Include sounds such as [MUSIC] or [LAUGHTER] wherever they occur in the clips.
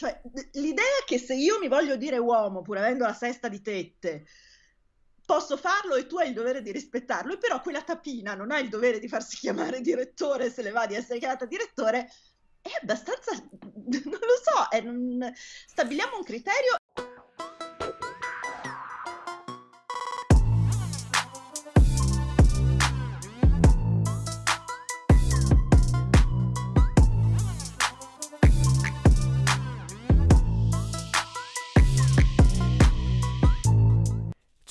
Cioè, l'idea che se io mi voglio dire uomo, pur avendo la sesta di tette, posso farlo e tu hai il dovere di rispettarlo, e però quella tapina non ha il dovere di farsi [LAUGHS] chiamare direttore se le va di essere chiamata direttore, è abbastanza, [LAUGHS] non lo so, è un... stabiliamo un criterio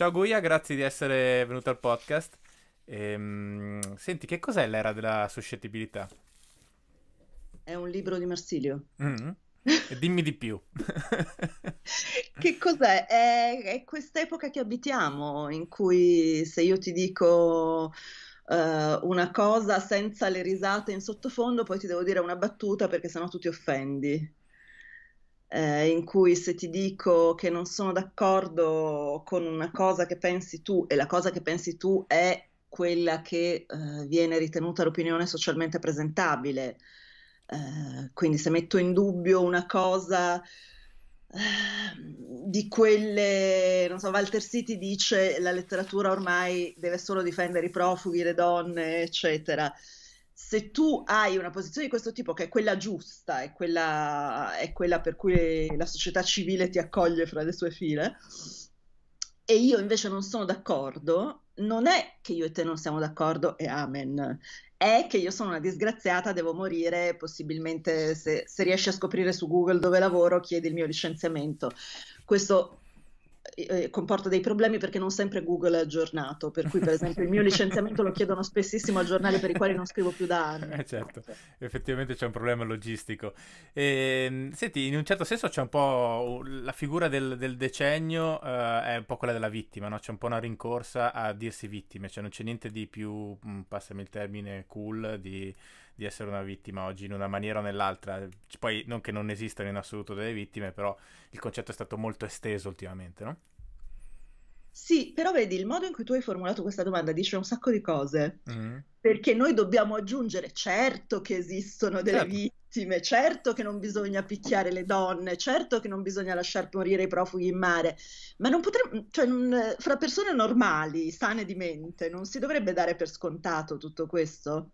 Ciao Guia, grazie di essere venuto al podcast. Ehm, senti, che cos'è l'era della suscettibilità? È un libro di Marsilio. Mm-hmm. [LAUGHS] Dimmi di più. [LAUGHS] che cos'è? È, è quest'epoca che abitiamo, in cui se io ti dico uh, una cosa senza le risate in sottofondo, poi ti devo dire una battuta perché sennò tu ti offendi eh, in cui se ti dico che non sono d'accordo con una cosa che pensi tu e la cosa che pensi tu è quella che eh, viene ritenuta l'opinione socialmente presentabile. Eh, quindi se metto in dubbio una cosa ehm, di quelle, non so, Walter City dice la letteratura ormai deve solo difendere i profughi, le donne, eccetera se tu hai una posizione di questo tipo, che è quella giusta, è quella, è quella per cui la società civile ti accoglie fra le sue file, e io invece non sono d'accordo, non è che io e te non siamo d'accordo e amen, è che io sono una disgraziata, devo morire, possibilmente se, se riesci a scoprire su Google dove lavoro chiedi il mio licenziamento. Questo comporta dei problemi perché non sempre Google è aggiornato, per cui per esempio il mio licenziamento lo chiedono spessissimo a giornali per i quali non scrivo più da anni. Eh certo, effettivamente c'è un problema logistico. E, ehm, senti, in un certo senso c'è un po' la figura del, del decennio eh, è un po' quella della vittima, no? c'è un po' una rincorsa a dirsi vittime, cioè non c'è niente di più, mm, passami il termine, cool, di di essere una vittima oggi in una maniera o nell'altra. Poi non che non esistano in assoluto delle vittime, però il concetto è stato molto esteso ultimamente, no? Sì, però vedi, il modo in cui tu hai formulato questa domanda dice un sacco di cose, mm. perché noi dobbiamo aggiungere, certo che esistono delle certo. vittime, certo che non bisogna picchiare le donne, certo che non bisogna lasciar morire i profughi in mare, ma non potremmo, cioè, fra persone normali, sane di mente, non si dovrebbe dare per scontato tutto questo?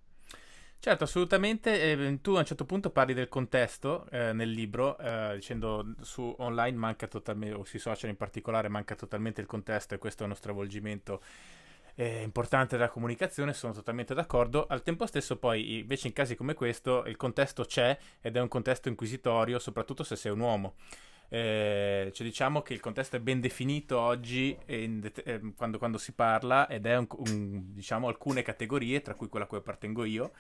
Certo, assolutamente. Eh, tu a un certo punto parli del contesto eh, nel libro, eh, dicendo su online manca totalmente, o sui social in particolare, manca totalmente il contesto e questo è uno stravolgimento eh, importante della comunicazione, sono totalmente d'accordo. Al tempo stesso poi, invece in casi come questo, il contesto c'è ed è un contesto inquisitorio, soprattutto se sei un uomo. Eh, cioè diciamo che il contesto è ben definito oggi det- eh, quando, quando, si parla ed è un, un, diciamo alcune categorie, tra cui quella a cui appartengo io,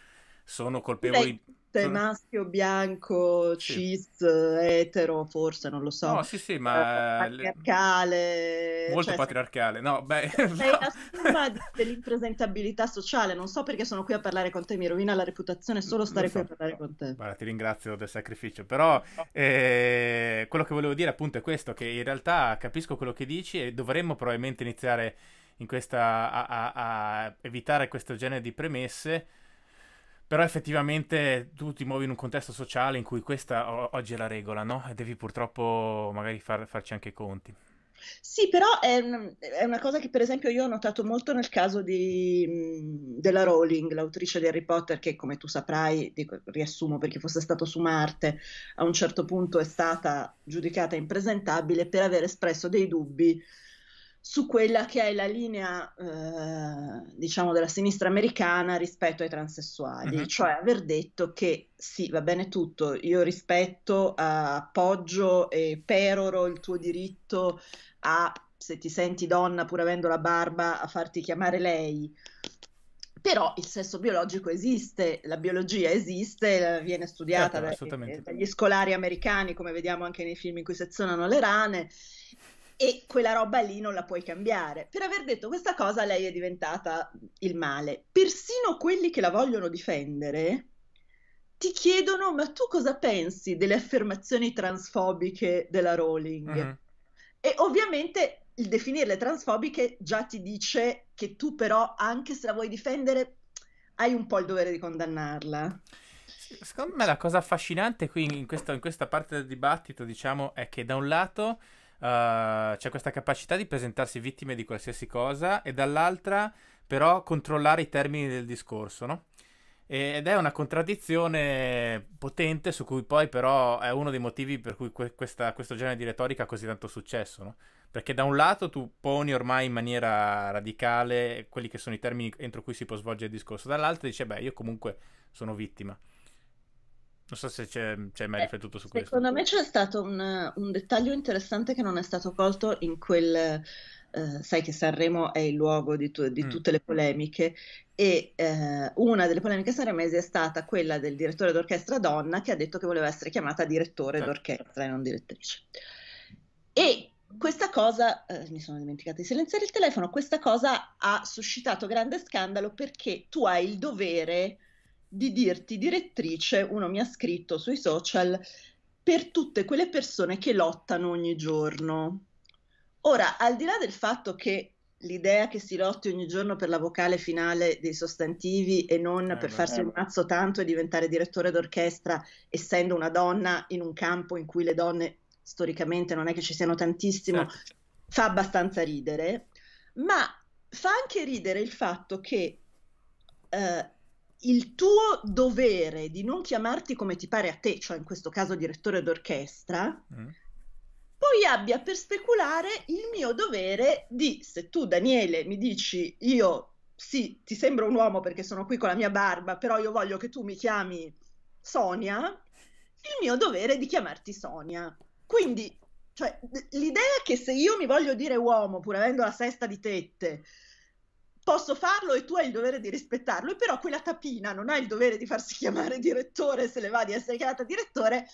sono colpevoli... Sei maschio, bianco, sì. cis, etero, forse, non lo so. No, sì, sì, ma... Eh, patriarcale. Molto cioè, patriarcale, no, beh... È no. [LAUGHS] la summa dell'impresentabilità sociale, non so perché sono qui a parlare con te, mi rovina la reputazione solo stare so, qui a parlare con te. Guarda, ti ringrazio del sacrificio, però eh, quello che volevo dire appunto è questo, che in realtà capisco quello che dici e dovremmo probabilmente iniziare in questa, a, a, a evitare questo genere di premesse però effettivamente tu ti muovi in un contesto sociale in cui questa o- oggi è la regola, no? E devi purtroppo magari far- farci anche i conti. Sì, però è, è, una cosa che per esempio io ho notato molto nel caso di, della Rowling, l'autrice di Harry Potter, che come tu saprai, dico, riassumo perché fosse stato su Marte, a un certo punto è stata giudicata impresentabile per aver espresso dei dubbi su quella che è la linea, eh, diciamo, della sinistra americana rispetto ai transessuali, mm-hmm. cioè aver detto che sì, va bene tutto, io rispetto, appoggio e peroro il tuo diritto a, se ti senti donna pur avendo la barba, a farti chiamare lei. Però il sesso biologico esiste, la biologia esiste, viene studiata certo, dai, dagli scolari americani, come vediamo anche nei film in cui sezionano le rane, e quella roba lì non la puoi cambiare. Per aver detto questa cosa lei è diventata il male. Persino quelli che la vogliono difendere ti chiedono ma tu cosa pensi delle affermazioni transfobiche della Rowling? Mm-hmm. E ovviamente il definirle transfobiche già ti dice che tu però anche se la vuoi difendere hai un po' il dovere di condannarla. Secondo me la cosa affascinante qui in, questo, in questa parte del dibattito diciamo è che da un lato Uh, c'è questa capacità di presentarsi vittime di qualsiasi cosa e dall'altra però controllare i termini del discorso, no? Ed è una contraddizione potente su cui poi però è uno dei motivi per cui que- questa, questo genere di retorica ha così tanto successo, no? Perché da un lato tu poni ormai in maniera radicale quelli che sono i termini entro cui si può svolgere il discorso, dall'altro dici eh beh io comunque sono vittima. Non so se c'è, hai mai eh, riflettuto su questo. Secondo me c'è stato un, un, dettaglio interessante che non è stato colto in quel... Eh, sai che Sanremo è il luogo di, tu, di mm. tutte le polemiche e eh, una delle polemiche sanremesi è stata quella del direttore d'orchestra donna che ha detto che voleva essere chiamata direttore certo. d'orchestra e non direttrice. E questa cosa, eh, mi sono dimenticata di silenziare il telefono, questa cosa ha suscitato grande scandalo perché tu hai il dovere di dirti direttrice, uno mi ha scritto sui social, per tutte quelle persone che lottano ogni giorno. Ora, al di là del fatto che l'idea che si lotti ogni giorno per la vocale finale dei sostantivi e non eh, per farsi eh. un mazzo tanto e diventare direttore d'orchestra, essendo una donna in un campo in cui le donne storicamente non è che ci siano tantissimo, certo. certo. fa abbastanza ridere, ma fa anche ridere il fatto che eh, il tuo dovere di non chiamarti come ti pare a te, cioè in questo caso direttore d'orchestra, mm. poi abbia per speculare il mio dovere di, se tu Daniele mi dici io sì, ti sembro un uomo perché sono qui con la mia barba, però io voglio che tu mi chiami Sonia, il mio dovere è di chiamarti Sonia. Quindi, cioè, l'idea che se io mi voglio dire uomo, pur avendo la sesta di tette, posso farlo e tu hai il dovere di rispettarlo, e però quella tapina non ha il dovere di farsi [LAUGHS] chiamare direttore se le va di essere chiamata direttore,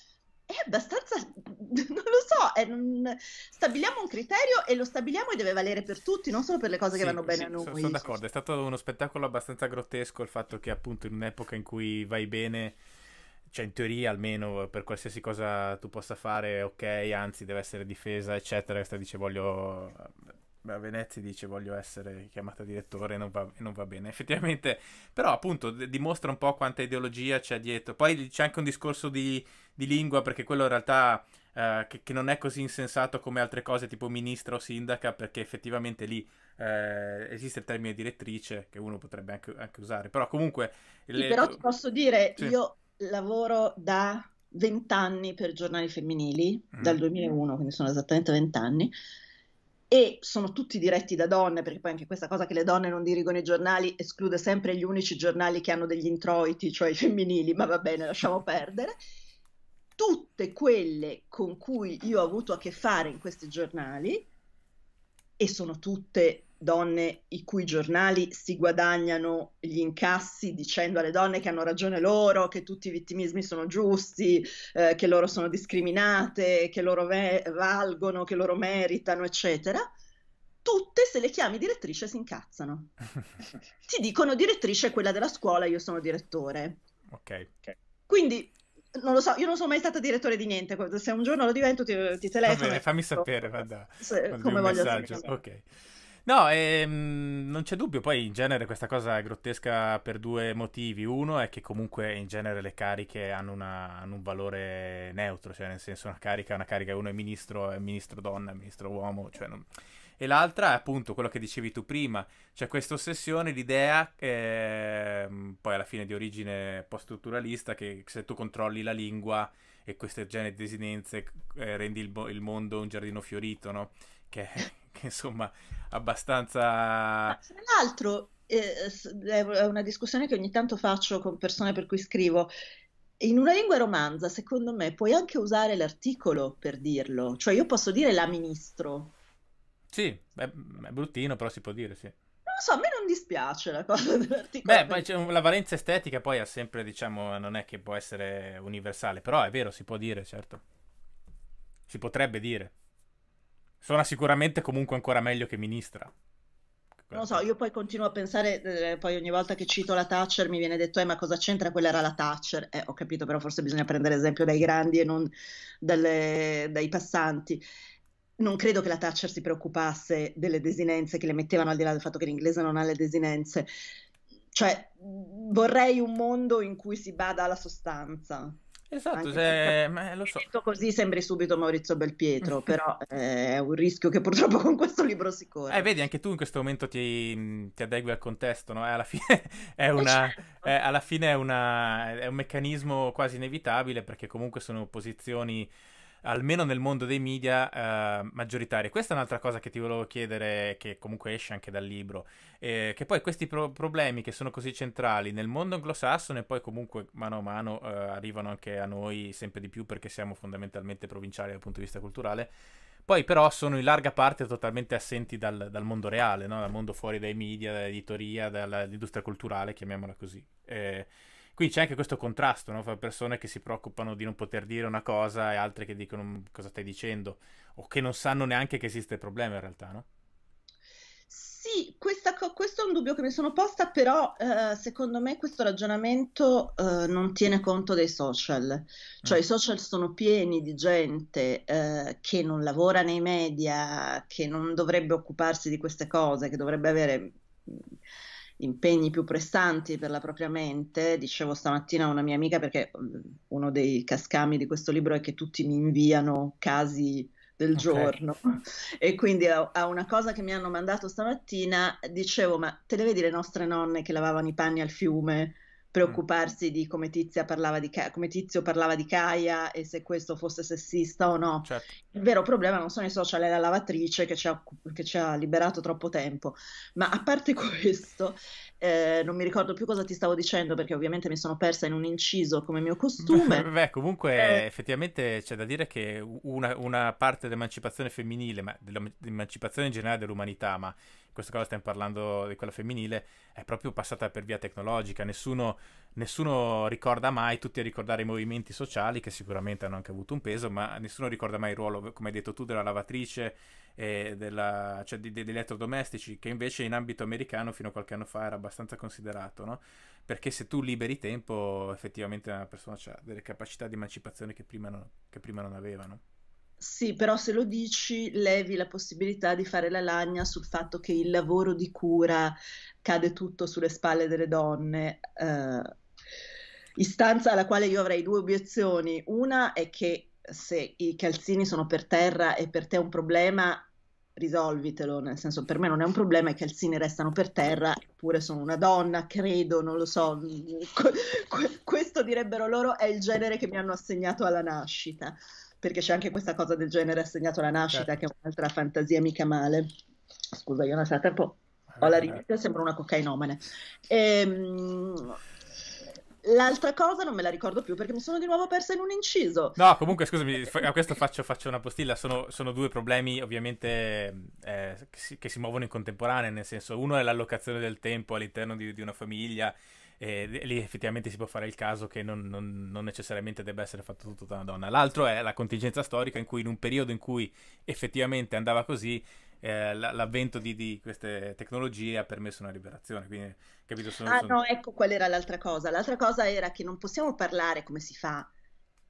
è abbastanza, [LAUGHS] non lo so, è, non, stabiliamo un criterio e lo stabiliamo e deve valere per tutti, non solo per le cose che vanno bene sì, a noi. Sono, sono d'accordo, è stato uno spettacolo abbastanza grottesco il fatto che appunto in un'epoca in cui vai bene, cioè in teoria almeno per qualsiasi cosa tu possa fare, ok, anzi deve essere difesa, eccetera, questa dice voglio a Venezia dice voglio essere chiamata direttore e non, non, va bene effettivamente però appunto d- dimostra un po' quanta ideologia c'è dietro poi c'è anche un discorso di, di lingua perché quello in realtà eh, che, che, non è così insensato come altre cose tipo ministra o sindaca perché effettivamente lì eh, esiste il termine direttrice che uno potrebbe anche, anche usare però comunque le... però ti posso dire sì. io lavoro da 20 anni per giornali femminili mm. dal 2001 quindi sono esattamente 20 anni e sono tutti diretti da donne, perché poi anche questa cosa che le donne non dirigono i giornali esclude sempre gli unici giornali che hanno degli introiti, cioè i femminili, ma va bene, lasciamo perdere. Tutte quelle con cui io ho avuto a che fare in questi giornali, e sono tutte donne i cui giornali si guadagnano gli incassi dicendo alle donne che hanno ragione loro, che tutti i vittimismi sono giusti, eh, che loro sono discriminate, che loro ve- valgono, che loro meritano, eccetera. Tutte, se le chiami direttrice, si incazzano. [LAUGHS] Ti dicono direttrice è quella della scuola, io sono direttore. Ok. Quindi non lo so, io non sono mai stata direttore di niente. Se un giorno lo divento, ti, ti telefono. Va bene, fammi sapere, vada. Se, come voglio messaggio. Sapere. Ok. No, ehm, non c'è dubbio. Poi in genere questa cosa è grottesca per due motivi. Uno è che comunque in genere le cariche hanno, una, hanno un valore neutro, cioè nel senso una carica, è una carica uno è ministro, è ministro donna, è ministro uomo, cioè non... E l'altra è appunto quello che dicevi tu prima, cioè questa ossessione, l'idea, ehm, poi alla fine di origine post-strutturalista, che se tu controlli la lingua e queste genere di desinenze eh, rendi il, bo- il mondo un giardino fiorito, no? Che [LAUGHS] [LAUGHS] che insomma abbastanza... Tra l'altro eh, è una discussione che ogni tanto faccio con persone per cui scrivo. In una lingua romanza, secondo me, puoi anche usare l'articolo per dirlo. Cioè, io posso dire la ministro. Sì, è, è bruttino, però si può dire, sì. Non lo so, a me non dispiace la cosa dell'articolo. Beh, per... cioè, la valenza estetica poi ha sempre, diciamo, non è che può essere universale, però è vero, si può dire, certo. Si potrebbe dire. Suona sicuramente comunque ancora meglio che ministra. Non lo so, io poi continuo a pensare, eh, poi ogni volta che cito la Thatcher mi viene detto, eh ma cosa c'entra, quella era la Thatcher. Eh, ho capito, però forse bisogna prendere esempio dai grandi e non dalle, dai passanti. Non credo che la Thatcher si preoccupasse delle desinenze che le mettevano, al di là del fatto che l'inglese non ha le desinenze. Cioè, vorrei un mondo in cui si bada alla sostanza. Esatto, se... Beh, lo so. Detto così sembri subito Maurizio Belpietro, [LAUGHS] però eh, è un rischio che purtroppo con questo libro si corre. Eh, vedi, anche tu in questo momento ti, mm, ti adegui al contesto, no? Alla fine [LAUGHS] è, eh, una, certo. è, alla fine è, una, è un meccanismo quasi inevitabile perché comunque sono posizioni almeno nel mondo dei media, eh, maggioritarie. Questa è un'altra cosa che ti volevo chiedere, che comunque esce anche dal libro, eh, che poi questi pro- problemi che sono così centrali nel mondo anglosassone e poi comunque mano a mano eh, arrivano anche a noi sempre di più perché siamo fondamentalmente provinciali dal punto di vista culturale, poi però sono in larga parte totalmente assenti dal, dal mondo reale, no? dal mondo fuori dai media, dall'editoria, dall'industria culturale, chiamiamola così. Eh, quindi c'è anche questo contrasto no? fra persone che si preoccupano di non poter dire una cosa e altre che dicono mm, cosa stai dicendo o che non sanno neanche che esiste il problema in realtà, no? Sì, questa, questo è un dubbio che mi sono posta, però eh, secondo me questo ragionamento eh, non tiene conto dei social, cioè mm. i social sono pieni di gente eh, che non lavora nei media, che non dovrebbe occuparsi di queste cose, che dovrebbe avere mm, impegni più pressanti per la propria mente. Dicevo stamattina a una mia amica perché mm, uno dei cascami di questo libro è che tutti mi inviano casi del okay. giorno [LAUGHS] e quindi a, a, una cosa che mi hanno mandato stamattina dicevo ma te le vedi le nostre nonne che lavavano i panni al fiume Mm. preoccuparsi mm. di come, tizia parlava di Ca- come Tizio parlava di Kaia e se questo fosse sessista o no. Certo. Il vero problema non sono i social, è la lavatrice che ci ha, che ci ha liberato troppo tempo. Ma a parte [LAUGHS] questo, eh, non mi ricordo più cosa ti stavo dicendo perché ovviamente mi sono persa in un inciso come mio costume. [LAUGHS] Beh, comunque eh. effettivamente c'è da dire che una, una parte dell'emancipazione femminile, ma dell'emancipazione in generale dell'umanità, ma in questo caso stiamo parlando di quella femminile, è proprio passata per via tecnologica, nessuno, nessuno, ricorda mai, tutti a ricordare i movimenti sociali che sicuramente hanno anche avuto un peso, ma nessuno ricorda mai il ruolo, come hai detto tu, della lavatrice, eh, della, cioè di, di, degli elettrodomestici, che invece in ambito americano fino a qualche anno fa era abbastanza considerato, no? perché se tu liberi tempo effettivamente una persona ha delle capacità di emancipazione che prima non, che prima non avevano. Sì, però se lo dici levi la possibilità di fare la lagna sul fatto che il lavoro di cura cade tutto sulle spalle delle donne. Eh, istanza alla quale io avrei due obiezioni. Una è che se i calzini sono per terra e per te è un problema, risolvitelo, nel senso per me non è un problema, i calzini restano per terra, eppure sono una donna, credo, non lo so, [LAUGHS] questo direbbero loro è il genere che mi hanno assegnato alla nascita perché c'è anche questa cosa del genere assegnato alla nascita, certo. che è un'altra fantasia mica male. Scusa, io non stata un po'. Ho la eh. rivista, sembra una cocainomane. Ehm. L'altra cosa non me la ricordo più perché mi sono di nuovo persa in un inciso. No, comunque scusami, a questo faccio, faccio una postilla. Sono, sono, due problemi ovviamente eh, che, si, che, si, muovono in contemporanea, nel senso uno è l'allocazione del tempo all'interno di, di una famiglia e lì effettivamente si può fare il caso che non, non, non necessariamente debba essere fatto tutto da una donna. L'altro è la contingenza storica in cui in un periodo in cui effettivamente andava così, eh, l'avvento di, di, queste tecnologie ha permesso una liberazione. Quindi, capito, sono, ah sono... no, ecco qual era l'altra cosa. L'altra cosa era che non possiamo parlare come si fa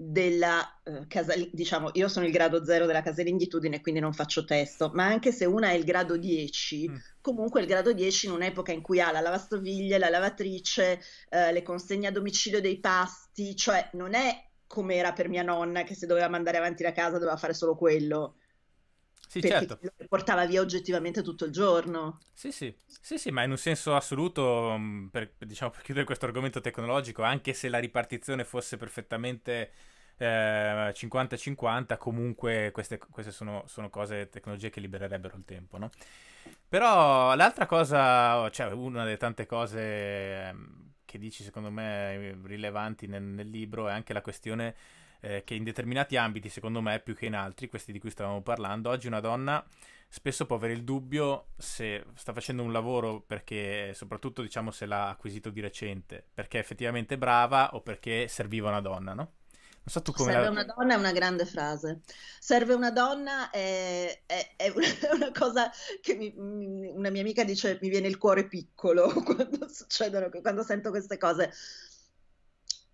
della eh, casaling- diciamo io sono il grado 0 della casalingitudine quindi non faccio testo ma anche se una è il grado 10 mm. comunque il grado 10 in un'epoca in cui ha la lavastoviglie la lavatrice eh, le consegne a domicilio dei pasti cioè non è come era per mia nonna che se doveva mandare avanti la casa doveva fare solo quello sì, certo. portava via oggettivamente tutto il giorno. Sì, sì, sì, sì ma in un senso assoluto, mm, per, diciamo, per chiudere questo argomento tecnologico, anche se la ripartizione fosse perfettamente... 50-50, eh, comunque queste, queste sono, sono, cose, tecnologie che libererebbero il tempo, no? Però l'altra cosa, cioè una delle tante cose ehm, che dici secondo me rilevanti nel, nel libro è anche la questione eh, che in determinati ambiti, secondo me, più che in altri, questi di cui stavamo parlando, oggi una donna spesso può avere il dubbio se sta facendo un lavoro perché, soprattutto diciamo se l'ha acquisito di recente, perché è effettivamente brava o perché serviva una donna, no? Non so tu come Serve la... una donna è una grande frase. Serve una donna è, è, è una [LAUGHS] cosa che mi, una mia amica dice mi viene il cuore piccolo [LAUGHS] quando succedono, quando sento queste cose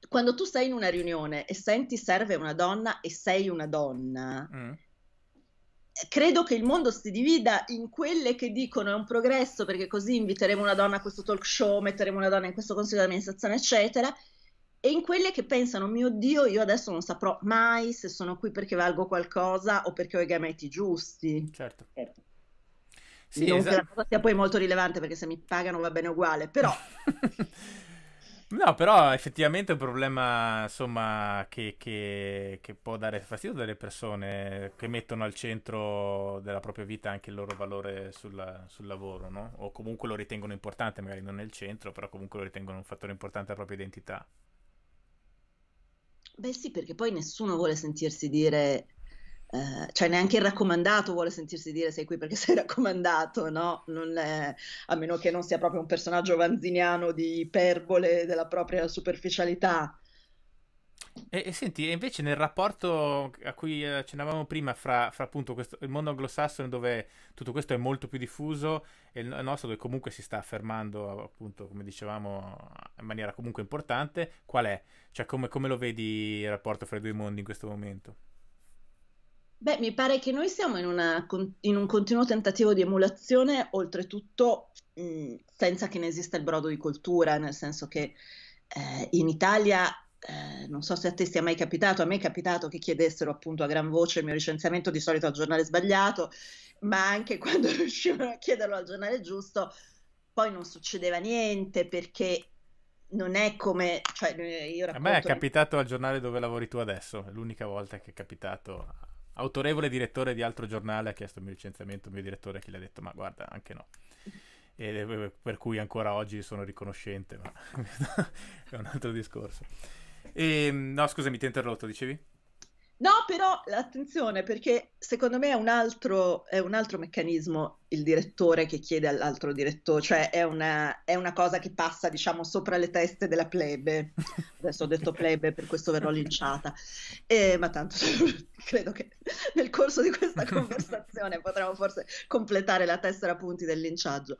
quando tu sei in una riunione e senti serve una donna e sei una donna, mm. credo che il mondo si divida in quelle che dicono è un progresso perché così inviteremo una donna a questo talk show, metteremo una donna in questo consiglio di amministrazione, eccetera. E in quelle che pensano, mio Dio, io adesso non saprò mai se sono qui perché valgo qualcosa o perché ho i gameti giusti. Certo. certo. Sì, non esatto. che la cosa sia poi molto rilevante perché se mi pagano va bene uguale, però... [LAUGHS] No, però effettivamente è un problema insomma, che, che, che, può dare fastidio alle persone che mettono al centro della propria vita anche il loro valore sulla, sul lavoro, no? o comunque lo ritengono importante, magari non nel centro, però comunque lo ritengono un fattore importante della propria identità. Beh sì, perché poi nessuno vuole sentirsi dire eh, cioè neanche il raccomandato vuole sentirsi dire sei qui perché [LAUGHS] sei raccomandato, no? È, a meno che non sia proprio un personaggio vanziniano di iperbole della propria superficialità. E, e, senti, invece nel rapporto a cui accennavamo prima fra, fra appunto questo, il mondo anglosassone dove tutto questo è molto più diffuso e il nostro dove comunque si sta affermando appunto come dicevamo in maniera comunque importante, qual è? Cioè come, come lo vedi il rapporto fra i due mondi in questo momento? Beh, mi pare che noi siamo in, una, in, un continuo tentativo di emulazione, oltretutto mh, mm, senza che ne esista il brodo di coltura, nel senso che eh, in Italia, eh, non so se a te sia mai capitato, a me è capitato che chiedessero appunto a gran voce il mio licenziamento, di solito al giornale sbagliato, ma anche [LAUGHS] quando riuscivano a chiederlo al giornale giusto, poi non succedeva niente perché non è come. Cioè, racconto... Eh, a me è capitato al giornale dove lavori tu adesso, è l'unica volta che è capitato autorevole direttore di altro giornale ha chiesto il mio licenziamento, il mio direttore che gli ha detto ma guarda anche no. E, eh, per cui ancora oggi sono riconoscente, ma [LAUGHS] è un altro discorso. E, ehm, no, scusami, ti ho interrotto, dicevi? No, però attenzione perché secondo me è un, altro, è un altro, meccanismo il direttore che chiede all'altro direttore, cioè è una, è una cosa che passa diciamo sopra le teste della plebe. Adesso ho detto plebe, per questo verrò linciata, e, eh, ma tanto [LAUGHS] credo che nel corso di questa conversazione potremo forse completare la tessera punti del linciaggio.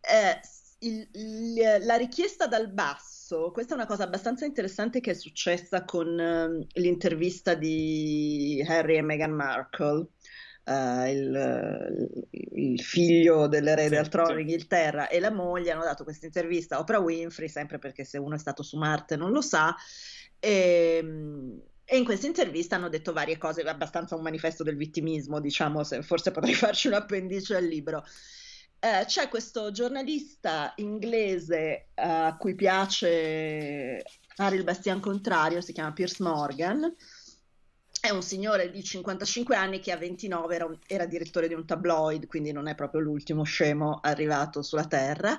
Eh, il, il, la richiesta dal basso, questa è una cosa abbastanza interessante che è successa con uh, l'intervista di Harry e Meghan Markle. Uh, il, il, figlio dell'erede sì, al trono sì. d'Inghilterra e la moglie hanno dato questa intervista a Oprah Winfrey, sempre perché se uno è stato su Marte non lo sa, e, ehm, e in questa intervista hanno detto varie cose, abbastanza un manifesto del vittimismo, diciamo, se, forse potrei [LAUGHS] farci un appendice al libro eh, c'è questo giornalista inglese eh, a cui piace fare il bastian contrario, si chiama Pierce Morgan, è un signore di 55 anni che a 29 era, un, era, direttore di un tabloid, quindi non è proprio l'ultimo scemo arrivato sulla Terra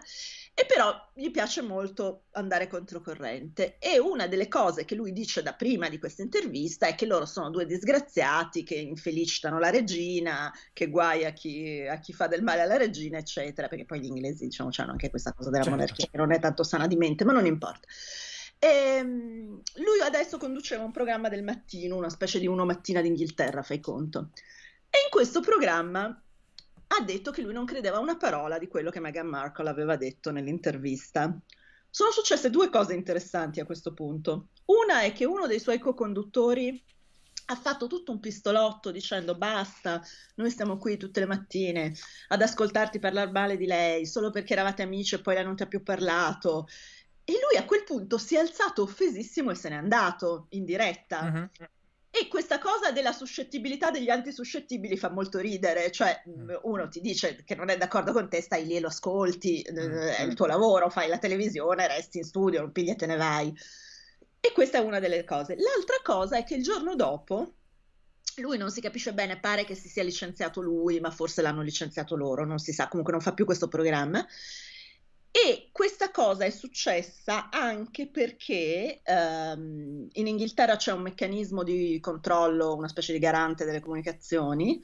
e però gli piace molto andare controcorrente e una delle cose che lui dice da prima di questa intervista è che loro sono due disgraziati che infelicitano la regina, che guai a chi, a chi fa del male alla regina, eccetera, perché poi gli inglesi diciamo hanno anche questa cosa della certo. monarchia che non è tanto sana di mente, ma non importa. E ehm, lui adesso conduceva un programma del mattino, una specie di uno mattina d'Inghilterra, fai conto. E in questo programma ha detto che lui non credeva una parola di quello che Meghan Markle aveva detto nell'intervista. Sono successe due cose interessanti a questo punto. Una è che uno dei suoi co-conduttori ha fatto tutto un pistolotto dicendo basta, noi stiamo qui tutte le mattine ad ascoltarti parlare male di lei solo perché eravate amici e poi lei non ti ha più parlato. E lui a quel punto si è alzato offesissimo e se n'è andato in diretta. Uh-huh. E questa cosa della suscettibilità degli antisuscettibili fa molto ridere, cioè mm. Mm, uno ti dice che non è d'accordo con te, stai lì e lo ascolti, mm, eh, è il tuo lavoro, fai la televisione, resti in studio, non pigli e te ne vai. E questa è una delle cose. L'altra cosa è che il giorno dopo, lui non si capisce bene, pare che si sia licenziato lui, ma forse l'hanno licenziato loro, non si sa, comunque non fa più questo programma. E questa cosa è successa anche perché ehm, in Inghilterra c'è un meccanismo di controllo, una specie di garante delle comunicazioni,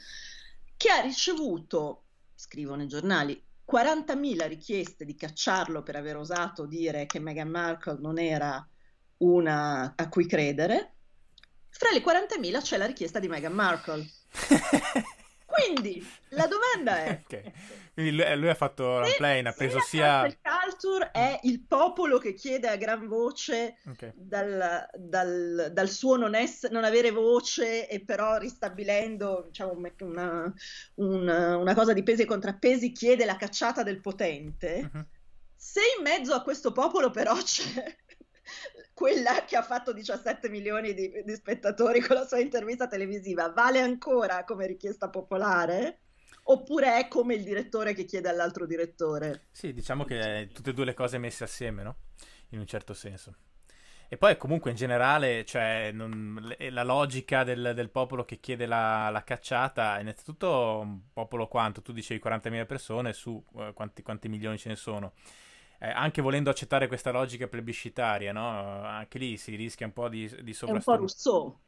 che ha ricevuto, scrivono i giornali, 40.000 richieste di cacciarlo per aver osato dire che Meghan Markle non era una a cui credere. Fra le 40.000 c'è la richiesta di Meghan Markle. [LAUGHS] Quindi la domanda è: [LAUGHS] okay. lui, eh, lui, ha fatto la plane, ha preso sia. Il culture è mm. il popolo che chiede a gran voce okay. dal, dal, dal, suo non, ess- non, avere voce, e però ristabilendo diciamo, una, una, una, cosa di pesi e contrappesi, chiede la cacciata del potente. Uh-huh. Se in mezzo a questo popolo, però, c'è quella che ha fatto 17 milioni di, di spettatori con la sua intervista televisiva, vale ancora come richiesta popolare? Oppure è come il direttore che chiede all'altro direttore? Sì, diciamo che tutte e due le cose messe assieme, no? In un certo senso. E poi comunque in generale, cioè, non, la logica del, del, popolo che chiede la, la, cacciata, innanzitutto un popolo quanto? Tu dicevi 40.000 persone, su eh, quanti, quanti milioni ce ne sono? eh, anche volendo accettare questa logica plebiscitaria, no? anche lì si rischia un po' di, di sovrastruttura. È un po' Rousseau.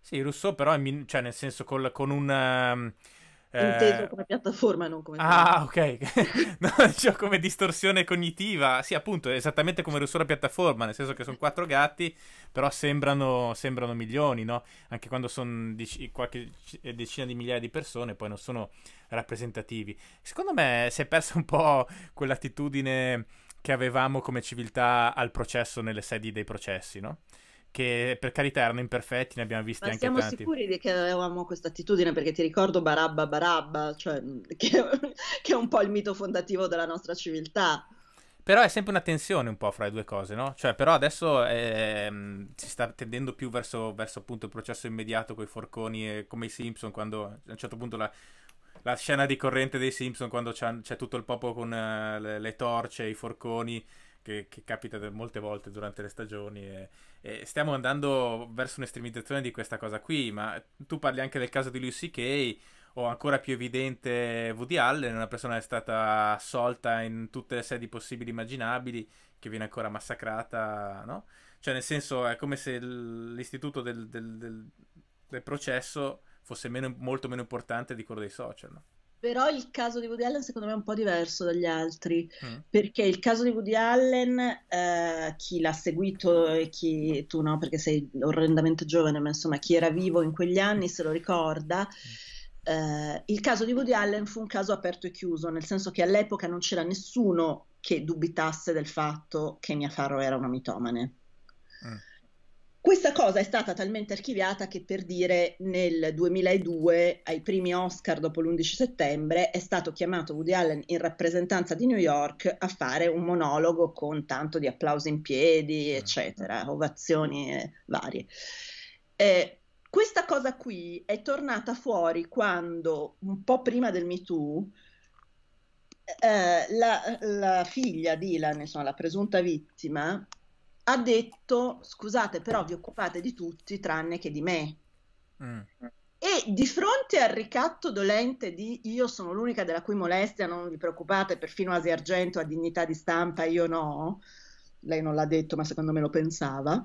Sì, Rousseau però, min- cioè nel senso col, con un... Uh, Inteso eh, come piattaforma, non come... Ah, ok. [LAUGHS] no, cioè come distorsione cognitiva. Sì, appunto, esattamente come Russo la piattaforma, nel senso che sono quattro gatti, però sembrano, sembrano milioni, no? Anche quando sono dic- qualche eh, decina di migliaia di persone, poi non sono rappresentativi. Secondo me si è persa un po' quell'attitudine che avevamo come civiltà al processo nelle sedi dei processi, no? che per carità erano imperfetti, ne abbiamo visti Ma anche siamo tanti. Siamo sicuri che avevamo questa attitudine perché ti ricordo Barabba Barabba, cioè, [LAUGHS] che, che è un po' il mito fondativo della nostra civiltà. Però è sempre una tensione un po' fra le due cose, no? Cioè, però adesso ehm, si sta tendendo più verso, verso appunto il processo immediato con i forconi, eh, come i Simpson, quando a un certo punto la, la scena corrente dei Simpson, quando c'è, tutto il popolo con eh, le, le torce, i forconi che, che capita molte volte durante le stagioni e, e, stiamo andando verso un'estremizzazione di questa cosa qui, ma tu parli anche del caso di Lucy Kay o ancora più evidente Woody Allen, una persona che è stata assolta in tutte le sedi possibili e immaginabili, che viene ancora massacrata, no? Cioè nel senso è come se l'istituto del, del, del, del processo fosse meno, molto meno importante di quello dei social, no? Però il caso di Woody Allen secondo me è un po' diverso dagli altri, mm. perché il caso di Woody Allen, eh, chi l'ha seguito e chi tu no, perché sei orrendamente giovane, ma insomma chi era vivo in quegli anni se lo ricorda. Eh, il caso di Woody Allen fu un caso aperto e chiuso, nel senso che all'epoca non c'era nessuno che dubitasse del fatto che Mia Farrow era una mitomane. Mm questa cosa è stata talmente archiviata che per dire nel 2002, ai primi Oscar dopo l'11 settembre, è stato chiamato Woody Allen in rappresentanza di New York a fare un monologo con tanto di applausi in piedi, mm. eccetera, ovazioni eh, varie. Eh, questa cosa qui è tornata fuori quando, un po' prima del Me Too, eh, la, la, figlia di Ilan, insomma, la presunta vittima, ha detto scusate però vi occupate di tutti tranne che di me. Mm. E di fronte al ricatto dolente di io sono l'unica della cui molestia, non vi preoccupate, perfino Asi Argento ha dignità di stampa, io no, lei non l'ha detto ma secondo me lo pensava,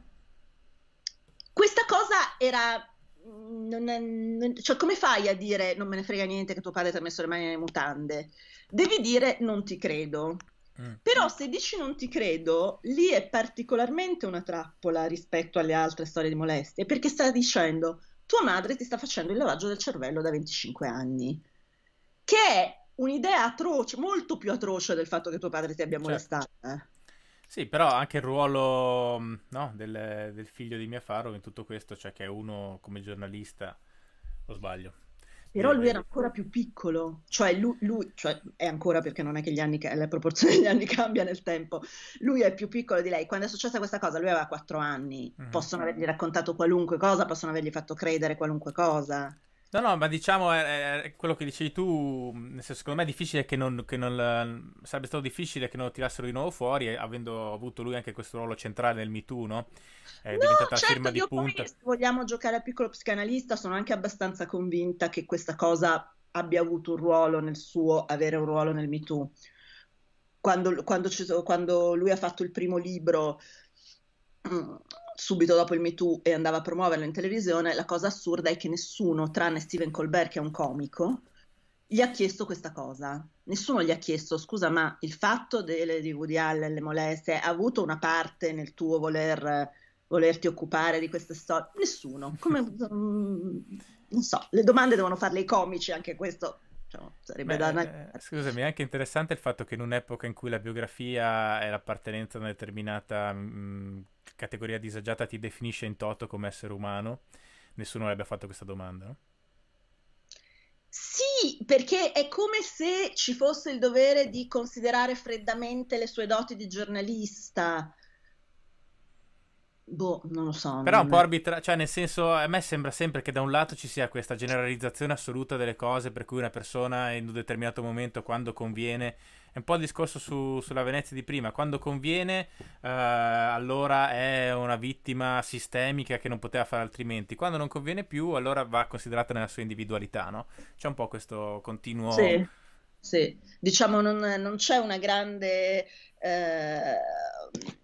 questa cosa era... Mm, non è, non, cioè come fai a dire non me ne frega niente che tuo padre ti ha messo le mani nelle mutande? Devi dire non ti credo. Mm. Però se dici non ti credo, lì è particolarmente una trappola rispetto alle altre storie di molestie, perché sta dicendo tua madre ti sta facendo il lavaggio del cervello da 25 anni, che è un'idea atroce, molto più atroce del fatto che tuo padre ti abbia certo. molestato. Certo. Sì, però anche il ruolo mm, no, del, del, figlio di Mia Faro in tutto questo, cioè che è uno come giornalista, o sbaglio? Però lui era ehm, ancora più piccolo, cioè lui, lui cioè è ancora perché non è che anni, la proporzione [LAUGHS] degli anni cambia nel tempo, lui è più piccolo di lei. Quando è successa questa cosa lui aveva quattro anni, mm-hmm. possono avergli raccontato qualunque cosa, possono avergli fatto credere qualunque cosa. No, no, ma diciamo è, è quello che dicevi tu. Senso, secondo me è difficile che non, che non, Sarebbe stato difficile che non lo tirassero di nuovo fuori, avendo avuto lui anche questo ruolo centrale nel Me Too, no? È no, diventata certo, firma di punta. Poi, se vogliamo giocare a piccolo psicanalista, sono anche abbastanza convinta che questa cosa abbia avuto un ruolo nel suo avere un ruolo nel Me Too. Quando, quando, quando lui ha fatto il primo libro subito dopo il Me Too e andava a promuoverlo in televisione, la cosa assurda è che nessuno, tranne Steven Colbert, che è un comico, gli ha chiesto questa cosa. Nessuno gli ha chiesto, scusa, ma il fatto delle, di Woody Allen, le moleste, ha avuto una parte nel tuo voler, volerti occupare di queste storie? Nessuno. Come, [LAUGHS] mm, non so, le domande devono farle i comici, anche questo cioè, Beh, eh, Scusami, è anche interessante il fatto che in un'epoca in cui la biografia è l'appartenenza a una determinata mh, mm, categoria disagiata ti definisce in toto come essere umano, nessuno le abbia fatto questa domanda, no? Sì, perché è come se ci fosse il dovere di considerare freddamente le sue doti di giornalista. Boh, non lo so. Però un po' arbitrario, cioè nel senso, a me sembra sempre che da un lato ci sia questa generalizzazione assoluta delle cose, per cui una persona in un determinato momento, quando conviene, è un po' il discorso su, sulla Venezia di prima. Quando conviene, eh, allora è una vittima sistemica che non poteva fare altrimenti. Quando non conviene più, allora va considerata nella sua individualità, no? C'è un po' questo continuo... Sì, sì. diciamo non, non, c'è una grande... Eh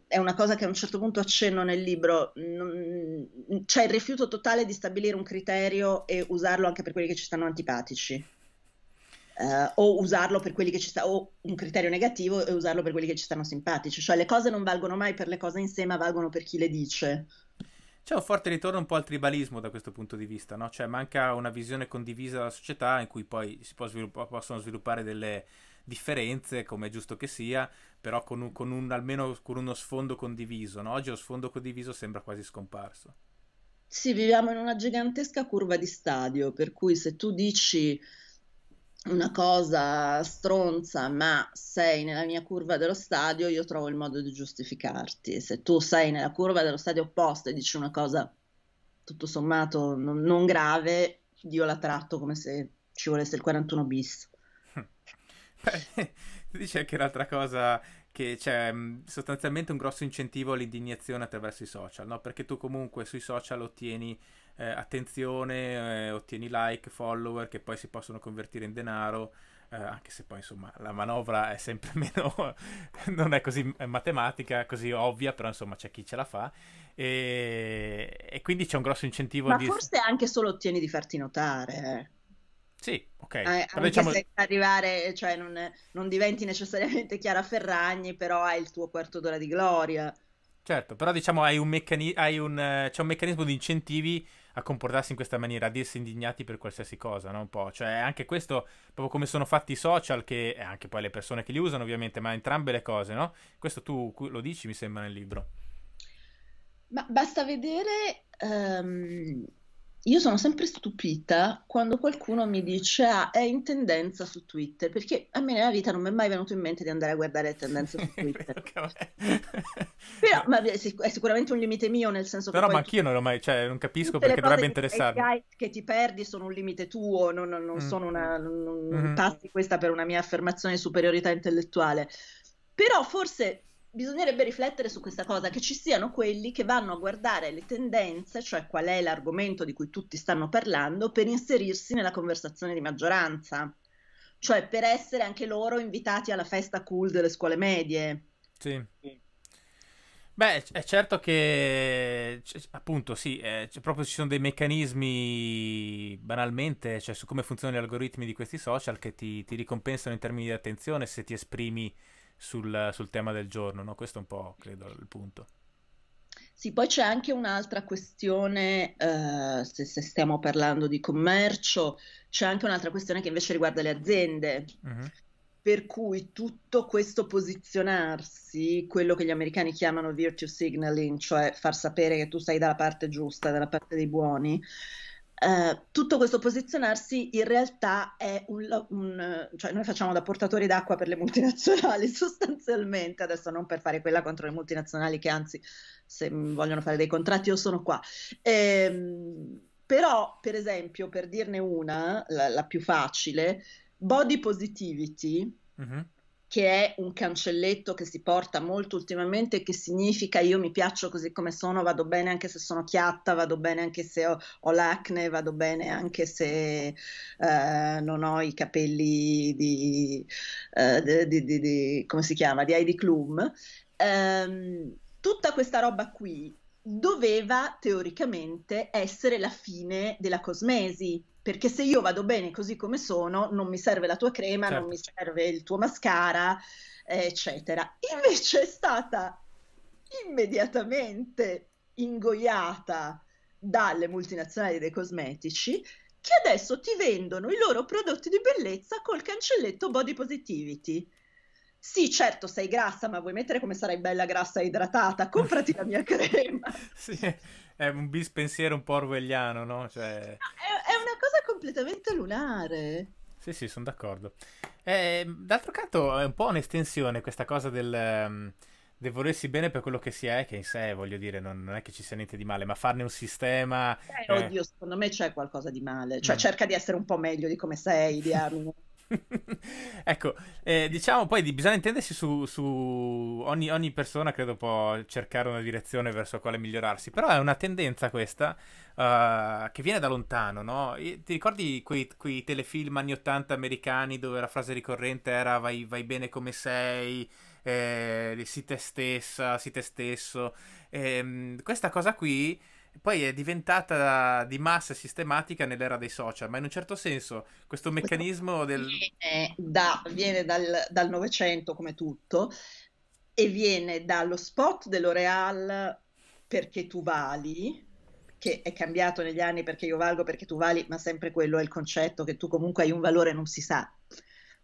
è una cosa che a un certo punto accenno nel libro, c'è il rifiuto totale di stabilire un criterio e usarlo anche per quelli che ci stanno antipatici uh, o usarlo per quelli che ci stanno, o un criterio negativo e usarlo per quelli che ci stanno simpatici. Cioè le cose non valgono mai per le cose in sé, ma valgono per chi le dice. C'è un forte ritorno un po' al tribalismo da questo punto di vista, no? Cioè manca una visione condivisa della società in cui poi si sviluppa, possono sviluppare delle differenze, come è giusto che sia, però con, un, con un, almeno con uno sfondo condiviso, no? Oggi lo sfondo condiviso sembra quasi scomparso. Sì, viviamo in una gigantesca curva di stadio, per cui se tu dici una cosa stronza, ma sei nella mia curva dello stadio, io trovo il modo di giustificarti. Se tu sei nella curva dello stadio opposto e dici una cosa tutto sommato non, non grave, io la tratto come se ci volesse il 41 bis. Beh, [LAUGHS] dice anche un'altra cosa che c'è mm, sostanzialmente un grosso incentivo all'indignazione attraverso i social, no? Perché tu comunque sui social ottieni eh, attenzione, eh, ottieni like, follower che poi si possono convertire in denaro. Eh, anche se poi insomma la manovra è sempre [LAUGHS] meno non è così eh, matematica così ovvia però insomma c'è chi ce la fa e, e quindi c'è un grosso incentivo ma di... forse anche solo ottieni di farti notare eh. sì, ok. Eh, però anche diciamo... se arrivare, cioè non, non, diventi necessariamente Chiara Ferragni, però hai il tuo quarto d'ora di gloria. Certo, però diciamo hai un meccani- hai eh, c'è un meccanismo di incentivi a comportarsi in questa maniera, a dirsi indignati per qualsiasi cosa, no? Un po', cioè anche questo, proprio come sono fatti i social, che e anche poi le persone che li usano ovviamente, ma entrambe le cose, no? Questo tu lo dici, mi sembra, nel libro. Ma basta vedere... Um io sono sempre stupita quando qualcuno mi dice ah, è in tendenza su Twitter, perché a me nella vita non mi è mai venuto in mente di andare a guardare le tendenze su [LAUGHS] Twitter. Però ma è sicuramente un limite mio, nel senso Però, che... Però ma anch'io non l'ho mai, cioè non capisco perché dovrebbe interessarmi. I che ti perdi sono un limite tuo, non, non, non mm. sono una... non, mm. passi questa per una mia affermazione di superiorità intellettuale. Però forse bisognerebbe riflettere su questa cosa, che ci siano quelli che vanno a guardare le tendenze, cioè qual è l'argomento di cui tutti stanno parlando, per inserirsi nella conversazione di maggioranza, cioè per essere anche loro invitati alla festa cool delle scuole medie. Sì. Beh, è certo che appunto sì, eh, proprio ci sono dei meccanismi banalmente, cioè su come funzionano gli algoritmi di questi social che ti, ti ricompensano in termini di attenzione se ti esprimi sul, sul tema del giorno, no? questo è un po' credo il punto. Sì, poi c'è anche un'altra questione, eh, se, se, stiamo parlando di commercio, c'è anche un'altra questione che invece riguarda le aziende. Mm-hmm. Per cui tutto questo posizionarsi, quello che gli americani chiamano virtue signaling, cioè far sapere che tu stai dalla parte giusta, dalla parte dei buoni, eh, tutto questo posizionarsi in realtà è un, un, cioè noi facciamo da portatori d'acqua per le multinazionali [LAUGHS] sostanzialmente, adesso non per fare quella contro le multinazionali che anzi se vogliono fare dei contratti io sono qua. Ehm, però, per esempio, per dirne una, la, la più facile, body positivity, uh-huh che è un cancelletto che si porta molto ultimamente, che significa io mi piaccio così come sono, vado bene anche se sono chiatta, vado bene anche se ho, ho l'acne, vado bene anche se eh, non ho i capelli di, eh, di, di, di, come si chiama, di Heidi Klum. Ehm, tutta questa roba qui doveva teoricamente essere la fine della cosmesi, perché se io vado bene così come sono, non mi serve la tua crema, certo. non mi serve il tuo mascara, eccetera. Eh. Invece è stata immediatamente ingoiata dalle multinazionali dei cosmetici che adesso ti vendono i loro prodotti di bellezza col cancelletto body positivity. Sì, certo, sei grassa, ma vuoi mettere come sarai bella grassa idratata? Comprati la mia [LAUGHS] crema. sì, è un bispensiero un po' orwelliano, no? Cioè... no è, è completamente lunare. Sì, sì, sono d'accordo. Eh, d'altro canto è un po' un'estensione questa cosa del... Ehm, del volersi bene per quello che si è, che in sé, voglio dire, non, non è che ci sia niente di male, ma farne un sistema... Eh, eh... Oddio, secondo me c'è qualcosa di male. Cioè, mm. cerca di essere un po' meglio di come sei, diamine. [LAUGHS] [LAUGHS] ecco, eh, diciamo poi di, bisogna intendersi su, su ogni, ogni, persona, credo può cercare una direzione verso la quale migliorarsi, però è una tendenza questa uh, che viene da lontano, no? Ti ricordi quei, quei, telefilm anni 80 americani dove la frase ricorrente era vai, vai bene come sei, eh, si te stessa, si te stesso? Eh, questa cosa qui poi è diventata di massa sistematica nell'era dei social, ma in un certo senso questo meccanismo del... Viene, da, viene dal, dal Novecento come tutto e viene dallo spot dell'Oreal perché tu vali, che è cambiato negli anni perché io valgo perché tu vali, ma sempre quello è il concetto che tu comunque hai un valore non si sa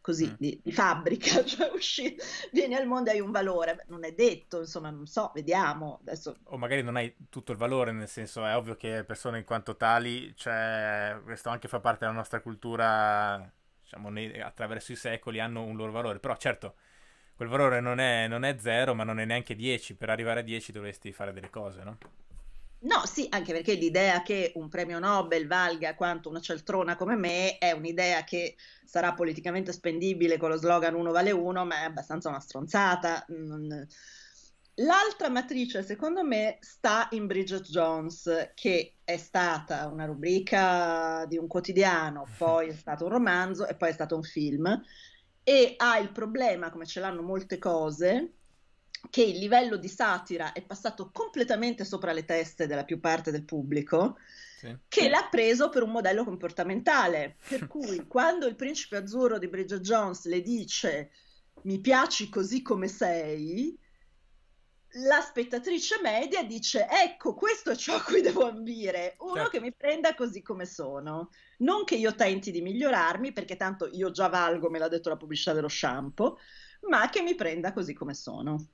così mm. di, di fabbrica, [LAUGHS] cioè usci, vieni al mondo e hai un valore, non è detto, insomma, non so, vediamo. Adesso... O magari non hai tutto il valore, nel senso è ovvio che persone in quanto tali, cioè, questo anche fa parte della nostra cultura, diciamo, nei, attraverso i secoli hanno un loro valore, però certo quel valore non è, non è zero, ma non è neanche 10. Per arrivare a 10 dovresti fare delle cose, no? No, sì, anche perché l'idea che un premio Nobel valga quanto una celtrona come me è un'idea che sarà politicamente spendibile con lo slogan uno vale uno, ma è abbastanza una stronzata. L'altra matrice, secondo me, sta in Bridget Jones, che è stata una rubrica di un quotidiano, [LAUGHS] poi è stato un romanzo e poi è stato un film. E ha il problema, come ce l'hanno molte cose, che il livello di satira è passato completamente sopra le teste della più parte del pubblico, sì. che l'ha preso per un modello comportamentale. Per [LAUGHS] cui quando il principe azzurro di Bridget Jones le dice mi piaci così come sei, la spettatrice media dice ecco questo è ciò a cui devo ambire uno certo. che mi prenda così come sono non che io tenti di migliorarmi perché tanto io già valgo me l'ha detto la pubblicità dello shampoo ma che mi prenda così come sono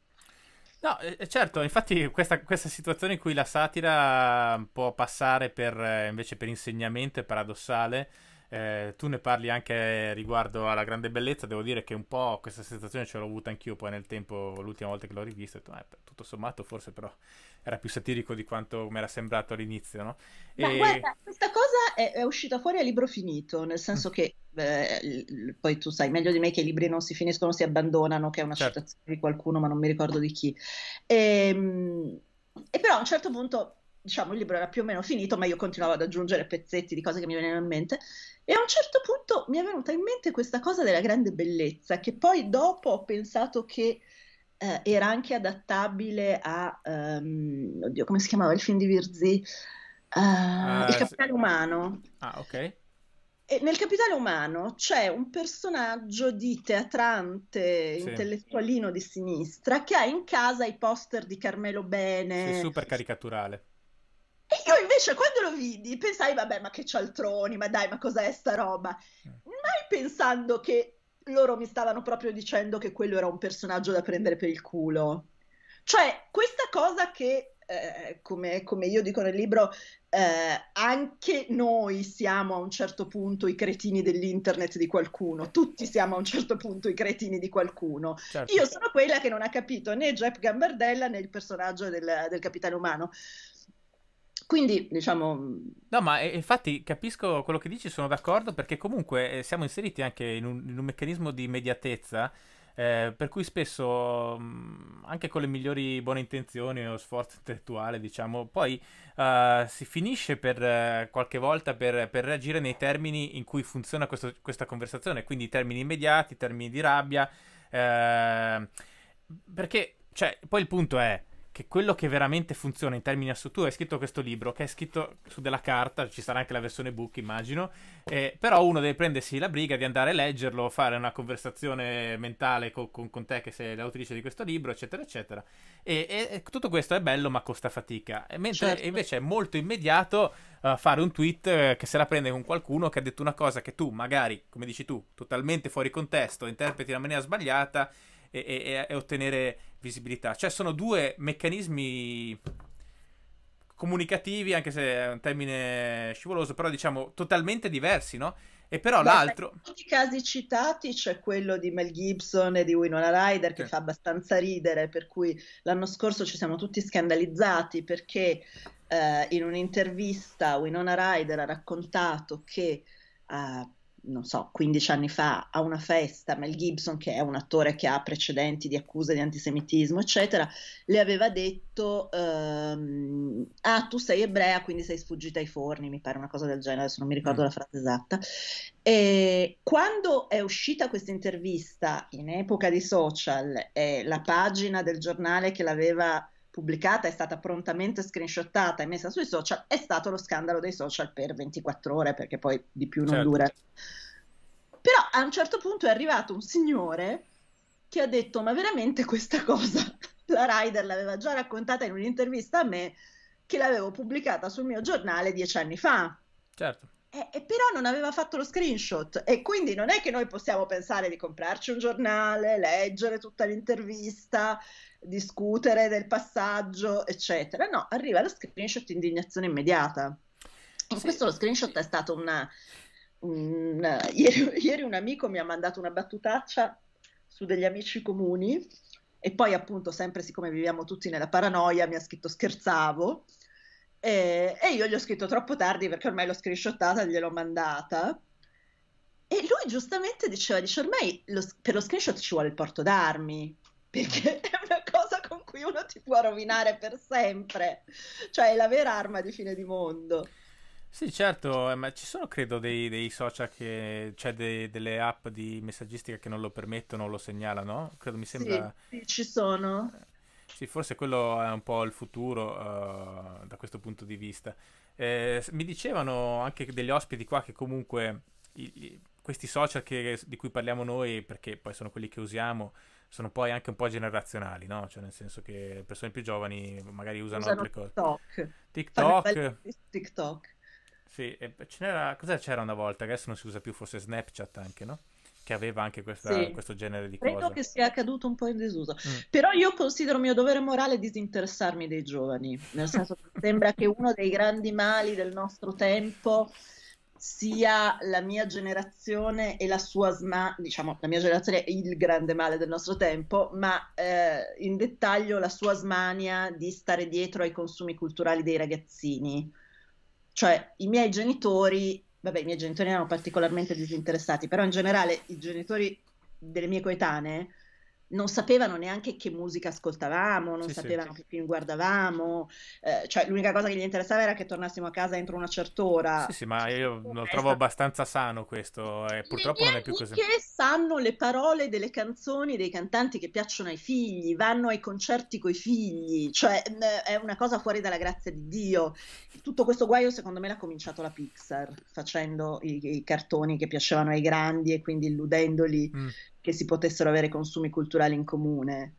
No, eh, eh, certo, infatti questa, questa, situazione in cui la satira può passare per, eh, invece per insegnamento è paradossale. Eh, tu ne parli anche riguardo alla grande bellezza, devo dire che un po' questa sensazione ce l'ho avuta anch'io poi nel tempo, l'ultima volta che l'ho rivista, ho detto, eh, tutto sommato forse però era più satirico di quanto mi era sembrato all'inizio, no? Ma guarda, questa cosa è, è, uscita fuori a libro finito, nel senso mm. che eh, poi tu sai meglio di me che i libri non si finiscono, si abbandonano, che è una certo. citazione di qualcuno, ma non mi ricordo di chi. E, ehm, e però a un certo punto diciamo, il libro era più o meno finito, ma io continuavo ad aggiungere pezzetti di cose che mi venivano in mente. E a un certo punto mi è venuta in mente questa cosa della grande bellezza, che poi dopo ho pensato che eh, era anche adattabile a, um, oddio, come si chiamava il film di Virzì? Uh, uh, il capitale sì. umano. Ah, ok. nel capitale umano c'è un personaggio di teatrante sì. intellettualino di sinistra che ha in casa i poster di Carmelo Bene. Sì, super caricaturale. E io invece quando lo vidi pensai, vabbè, ma che cialtroni, ma dai, ma cos'è sta roba? Mm. Mai pensando che loro mi stavano proprio dicendo che quello era un personaggio da prendere per il culo. Cioè, questa cosa che, eh, come, come, io dico nel libro, eh, anche noi siamo a un certo punto i cretini dell'internet di qualcuno, tutti siamo a un certo punto i cretini di qualcuno. Certo. Io sono quella che non ha capito né Jeff Gambardella né il personaggio del, del capitano umano. Quindi, diciamo... Mm, no, ma infatti capisco quello che dici, sono d'accordo, perché comunque eh, siamo inseriti anche in un, in un meccanismo di immediatezza, eh, per cui spesso, mm, anche con le migliori buone intenzioni o sforzo intellettuale, diciamo, poi uh, si finisce per eh, qualche volta per, per, reagire nei termini in cui funziona questo, questa conversazione, quindi termini immediati, termini di rabbia, eh, perché, cioè, poi il punto è che quello che veramente funziona in termini assoluti, struttura è scritto questo libro, che è scritto su della carta, ci sarà anche la versione book immagino, eh, però uno deve prendersi la briga di andare a leggerlo, fare una conversazione mentale con, con, con te che sei l'autrice di questo libro, eccetera, eccetera. E, e tutto questo è bello ma costa fatica, mentre certo. invece è molto immediato uh, fare un tweet eh, che se la prende con qualcuno che ha detto una cosa che tu magari, come dici tu, totalmente fuori contesto, interpreti in maniera sbagliata e, e, e ottenere visibilità. Cioè sono due meccanismi comunicativi, anche se è un termine scivoloso, però diciamo totalmente diversi, no? E però Beh, l'altro... In tutti i casi citati c'è quello di Mel Gibson e di Winona Ryder che sì. fa abbastanza ridere, per cui l'anno scorso ci siamo tutti scandalizzati perché eh, in un'intervista Winona Ryder ha raccontato che... Eh, non so, 15 anni fa a una festa Mel Gibson, che è un attore che ha precedenti di accuse di antisemitismo, eccetera, le aveva detto, ehm, ah, tu sei ebrea, quindi sei sfuggita ai forni, mi pare una cosa del genere, adesso non mi ricordo mm. la frase esatta. E quando è uscita questa intervista, in epoca di social, eh, la pagina del giornale che l'aveva pubblicata è stata prontamente screenshottata e messa sui social, è stato lo scandalo dei social per 24 ore, perché poi di più non certo. dura. Certo. Però a un certo punto è arrivato un signore che ha detto, ma veramente questa cosa, [LAUGHS] la Ryder l'aveva già raccontata in un'intervista a me, che l'avevo pubblicata sul mio giornale dieci anni fa. Certo. E, eh, e però non aveva fatto lo screenshot e quindi non è che noi possiamo pensare di comprarci un giornale, leggere tutta l'intervista, discutere del passaggio, eccetera. No, arriva lo screenshot indignazione immediata. In sì. questo lo screenshot è stato una, una... Ieri, ieri un amico mi ha mandato una battutaccia su degli amici comuni e poi appunto sempre siccome viviamo tutti nella paranoia mi ha scritto scherzavo e, e io gli ho scritto troppo tardi perché ormai l'ho screenshottata e gliel'ho mandata. E lui giustamente diceva, dice ormai lo, per lo screenshot ci vuole il porto d'armi, perché [LAUGHS] è una cosa con cui uno ti può rovinare per sempre, cioè è la vera arma di fine di mondo. Sì, certo, eh, ma ci sono credo dei, dei social che, cioè dei, delle app di messaggistica che non lo permettono o lo segnalano, credo mi sembra... Sì, sì ci sono. Sì, forse quello è un po' il futuro uh, da questo punto di vista. Eh, mi dicevano anche degli ospiti qua che comunque i, i, questi social che, di cui parliamo noi, perché poi sono quelli che usiamo, sono poi anche un po' generazionali, no? Cioè nel senso che le persone più giovani magari usano, usano altre cose. TikTok. TikTok. Sì, e c'era, cos'era c'era una volta? Adesso non si usa più, forse Snapchat anche, no? che aveva anche questa, sì. questo genere di Credo cose. Credo che sia caduto un po' in disuso. Mm. Però io considero mio dovere morale disinteressarmi dei giovani, nel senso che sembra che uno dei grandi mali del nostro tempo sia la mia generazione e la sua sma- diciamo la mia generazione è il grande male del nostro tempo, ma eh, in dettaglio la sua smania di stare dietro ai consumi culturali dei ragazzini. Cioè i miei genitori vabbè, i miei genitori erano particolarmente disinteressati, però in generale i genitori delle mie coetanee non sapevano neanche che musica ascoltavamo, non sì, sapevano sì. che film guardavamo, eh, cioè l'unica cosa che gli interessava era che tornassimo a casa entro una certa ora. Sì, sì, ma io lo trovo abbastanza sano questo, e purtroppo non è più così. Perché sanno le parole delle canzoni dei cantanti che piacciono ai figli, vanno ai concerti coi figli, cioè è una cosa fuori dalla grazia di Dio. Tutto questo guaio secondo me l'ha cominciato la Pixar, facendo i, i cartoni che piacevano ai grandi e quindi illudendoli mm che si potessero avere consumi culturali in comune.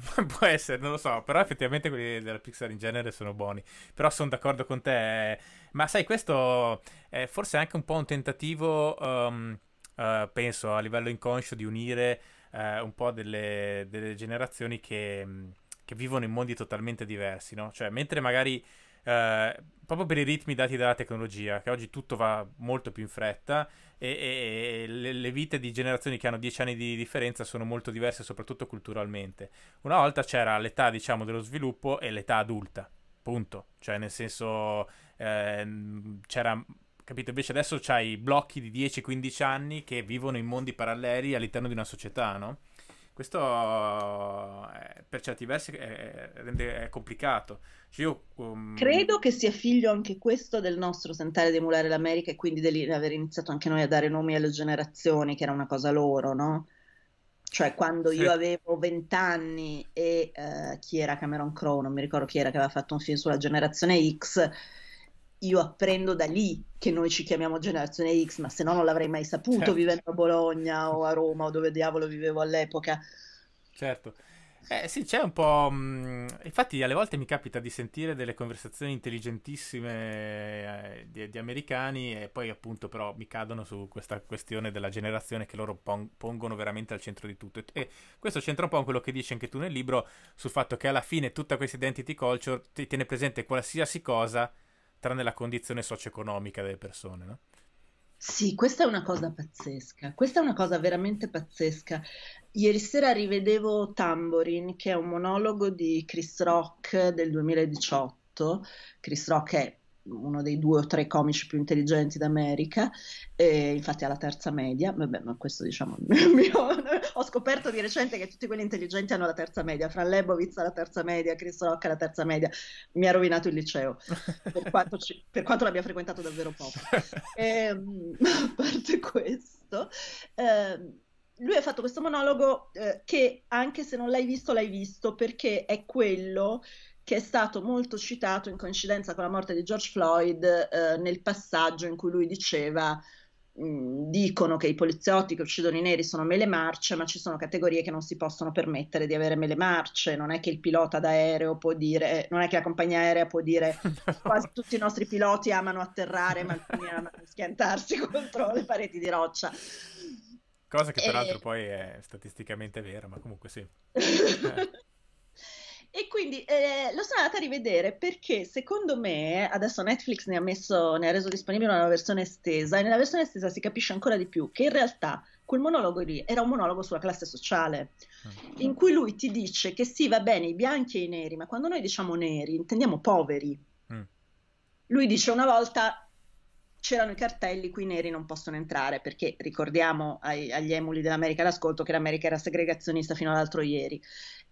[LAUGHS] Può essere, non lo so, però effettivamente quelli della Pixar in genere sono buoni. Però sono d'accordo con te. Eh. Ma sai, questo è forse anche un po' un tentativo, um, uh, penso, a livello inconscio di unire uh, un po' delle, delle generazioni che, che, vivono in mondi totalmente diversi, no? Cioè, mentre magari eh, proprio per i ritmi dati dalla tecnologia, che oggi tutto va molto più in fretta e, e, le, le, vite di generazioni che hanno 10 anni di differenza sono molto diverse, soprattutto culturalmente. Una volta c'era l'età, diciamo, dello sviluppo e l'età adulta, punto. Cioè, nel senso, eh, c'era... Capito? Invece adesso c'hai blocchi di 10-15 anni che vivono in mondi paralleli all'interno di una società, no? Questo eh, per certi versi è, è complicato. Cioè io, um... Credo che sia figlio anche questo del nostro tentare di emulare l'America e quindi di aver iniziato anche noi a dare nomi alle generazioni, che era una cosa loro, no? Cioè, quando sì. io avevo 20 anni e uh, chi era Cameron Crowe, non mi ricordo chi era che aveva fatto un film sulla generazione X, io apprendo da lì che noi ci chiamiamo Generazione X, ma se no non l'avrei mai saputo certo. vivendo a Bologna o a Roma o dove diavolo vivevo all'epoca. Certo. Eh, sì, c'è un po'. Mh, mm, infatti, alle volte mi capita di sentire delle conversazioni intelligentissime eh, di, di, americani, e poi, appunto, però mi cadono su questa questione della generazione che loro pong- pongono veramente al centro di tutto. E, e questo c'entra un po' con quello che dici anche tu nel libro sul fatto che alla fine tutta questa identity culture ti tiene presente qualsiasi cosa tranne la condizione socio-economica delle persone, no? Sì, questa è una cosa pazzesca, questa è una cosa veramente pazzesca. Ieri sera rivedevo Tamborin, che è un monologo di Chris Rock del 2018. Chris Rock è uno dei due o tre comici più intelligenti d'America, eh, infatti alla terza media, vabbè, ma questo diciamo [LAUGHS] mio, ho scoperto di recente che tutti quelli intelligenti hanno la terza media, fra Lebowitz la terza media, Chris Rock la terza media, mi ha rovinato il liceo, per quanto, ci, per quanto l'abbia frequentato davvero poco. [LAUGHS] E, ehm, a parte questo... Eh, lui ha fatto questo monologo eh, che anche se non l'hai visto l'hai visto perché è quello che è stato molto citato in coincidenza con la morte di George Floyd eh, nel passaggio in cui lui diceva mm, dicono che i poliziotti che uccidono i neri sono mele marce, ma ci sono categorie che non si possono permettere di avere mele marce, non è che il pilota d'aereo può dire, non è che la compagnia aerea può dire [LAUGHS] quasi tutti i nostri piloti amano atterrare, ma alcuni amano schiantarsi [LAUGHS] contro le pareti di roccia. Cosa che peraltro e... poi è statisticamente vera, ma comunque sì. [LAUGHS] Eh. E quindi eh, lo sono andata a rivedere perché secondo me adesso Netflix ne ha, messo, ne ha reso disponibile una versione estesa e nella versione estesa si capisce ancora di più che in realtà quel monologo lì era un monologo sulla classe sociale, ah. in cui lui ti dice che sì, va bene i bianchi e i neri, ma quando noi diciamo neri intendiamo poveri. Mm. Lui dice una volta c'erano i cartelli qui i neri non possono entrare perché ricordiamo ai, agli emuli dell'America d'ascolto che l'America era segregazionista fino all'altro ieri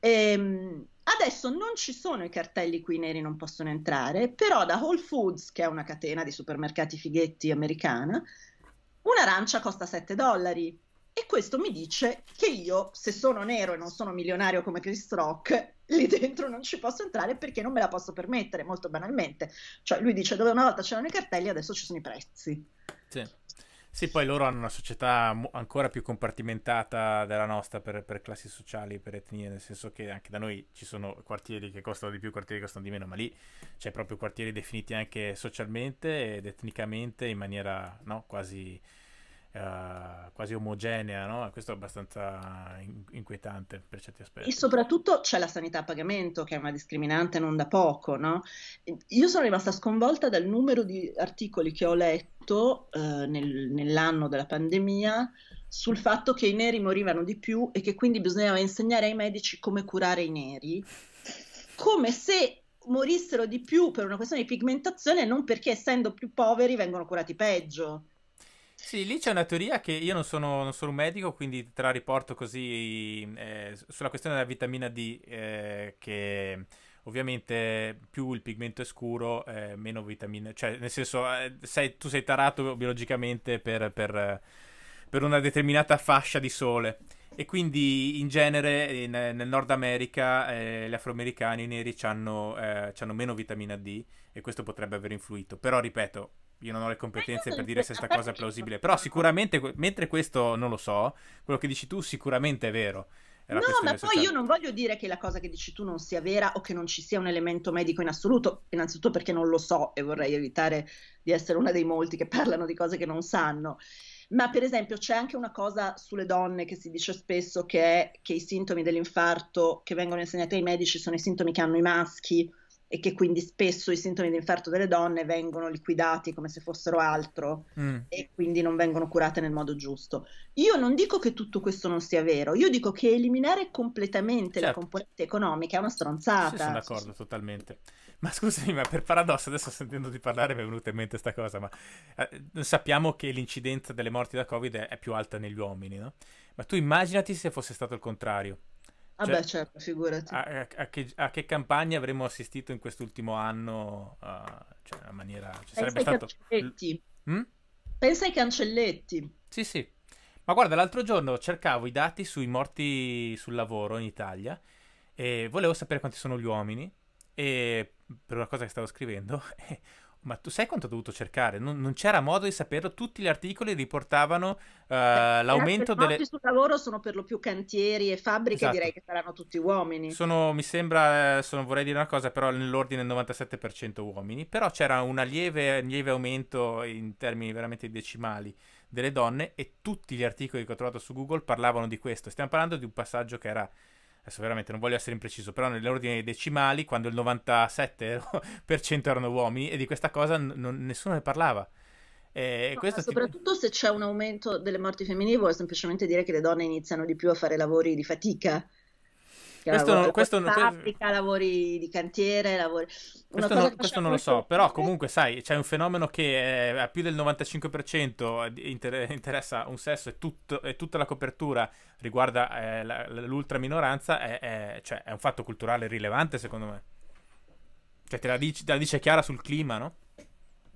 Ehm, adesso non ci sono i cartelli qui neri non possono entrare, però da Whole Foods, che è una catena di supermercati fighetti americana, un'arancia costa 7 dollari. E questo mi dice che io, se sono nero e non sono milionario come Chris Rock, lì dentro non ci posso entrare perché non me la posso permettere, molto banalmente. Cioè, lui dice dove una volta c'erano i cartelli, adesso ci sono i prezzi. Sì. Sì, poi loro hanno una società ancora più compartimentata della nostra per, per, classi sociali, per etnie, nel senso che anche da noi ci sono quartieri che costano di più, quartieri che costano di meno, ma lì c'è proprio quartieri definiti anche socialmente ed etnicamente in maniera no, quasi, uh, quasi, omogenea, no? questo è abbastanza inquietante per certi aspetti. E soprattutto c'è la sanità a pagamento, che è una discriminante non da poco. No? Io sono rimasta sconvolta dal numero di articoli che ho letto molto eh, nel, nell'anno della pandemia sul fatto che i neri morivano di più e che quindi bisognava insegnare ai medici come curare i neri, come se morissero di più per una questione di pigmentazione e non perché essendo più poveri vengono curati peggio. Sì, lì c'è una teoria che io non sono, non sono un medico, quindi te la riporto così eh, sulla questione della vitamina D eh, che Ovviamente più il pigmento è scuro, eh, meno vitamina... Cioè, nel senso, eh, sei, tu sei tarato biologicamente per, per, per una determinata fascia di sole. E quindi in genere in, nel Nord America eh, gli afroamericani i neri hanno, eh, meno vitamina D e questo potrebbe aver influito. Però ripeto, io non ho le competenze per dire se questa cosa è plausibile. Però sicuramente, mentre questo non lo so, quello che dici tu sicuramente è vero no, ma poi io non voglio dire che la cosa che dici tu non sia vera o che non ci sia un elemento medico in assoluto, innanzitutto perché non lo so e vorrei evitare di essere una dei molti che parlano di cose che non sanno. Ma per esempio c'è anche una cosa sulle donne che si dice spesso che è che i sintomi dell'infarto che vengono insegnati ai medici sono i sintomi che hanno i maschi, e che quindi spesso i sintomi di infarto delle donne vengono liquidati come se fossero altro mm. e quindi non vengono curate nel modo giusto. Io non dico che tutto questo non sia vero, io dico che eliminare completamente certo. la componente economica è una stronzata. Sì, sono d'accordo sì. totalmente. Ma scusami, ma per paradosso, adesso sentendo di parlare mi è venuta in mente questa cosa, ma eh, sappiamo che l'incidenza delle morti da Covid è più alta negli uomini, no? Ma tu immaginati se fosse stato il contrario Vabbè, ah, cioè, certo, figurati. A, a, che, a, che, campagne avremmo assistito in quest'ultimo anno? Uh, cioè, in maniera... Ci cioè, Pensa sarebbe stato... Cancelletti. Mm? Pensa ai cancelletti. Sì, sì. Ma guarda, l'altro giorno cercavo i dati sui morti sul lavoro in Italia e volevo sapere quanti sono gli uomini e per una cosa che stavo scrivendo [LAUGHS] Ma tu sai quanto ho dovuto cercare? Non, non c'era modo di saperlo. Tutti gli articoli riportavano uh, Beh, l'aumento delle. sul lavoro sono per lo più cantieri e fabbriche, esatto. direi che saranno tutti uomini. Sono, mi sembra, eh, sono, vorrei dire una cosa, però nell'ordine del 97% uomini. Però c'era lieve, un lieve aumento in termini veramente decimali delle donne e tutti gli articoli che ho trovato su Google parlavano di questo. Stiamo parlando di un passaggio che era adesso veramente non voglio essere impreciso, però nell'ordine dei decimali, quando il 97% [LAUGHS] erano uomini, e di questa cosa non, nessuno ne parlava. E No, soprattutto ti... se c'è un aumento delle morti femminili vuol semplicemente dire che le donne iniziano di più a fare lavori di fatica fisica, questo lavori, non, questo tattica, non... lavori di cantiere, lavori... Questo, non, questo non, lo so, però comunque sai, c'è un fenomeno che eh, a più del 95% inter- interessa un sesso e, tutto, e, tutta la copertura riguarda eh, la, l'ultra minoranza, è, è, cioè, è un fatto culturale rilevante secondo me. Cioè, te la, dici, te la dice chiara sul clima, no?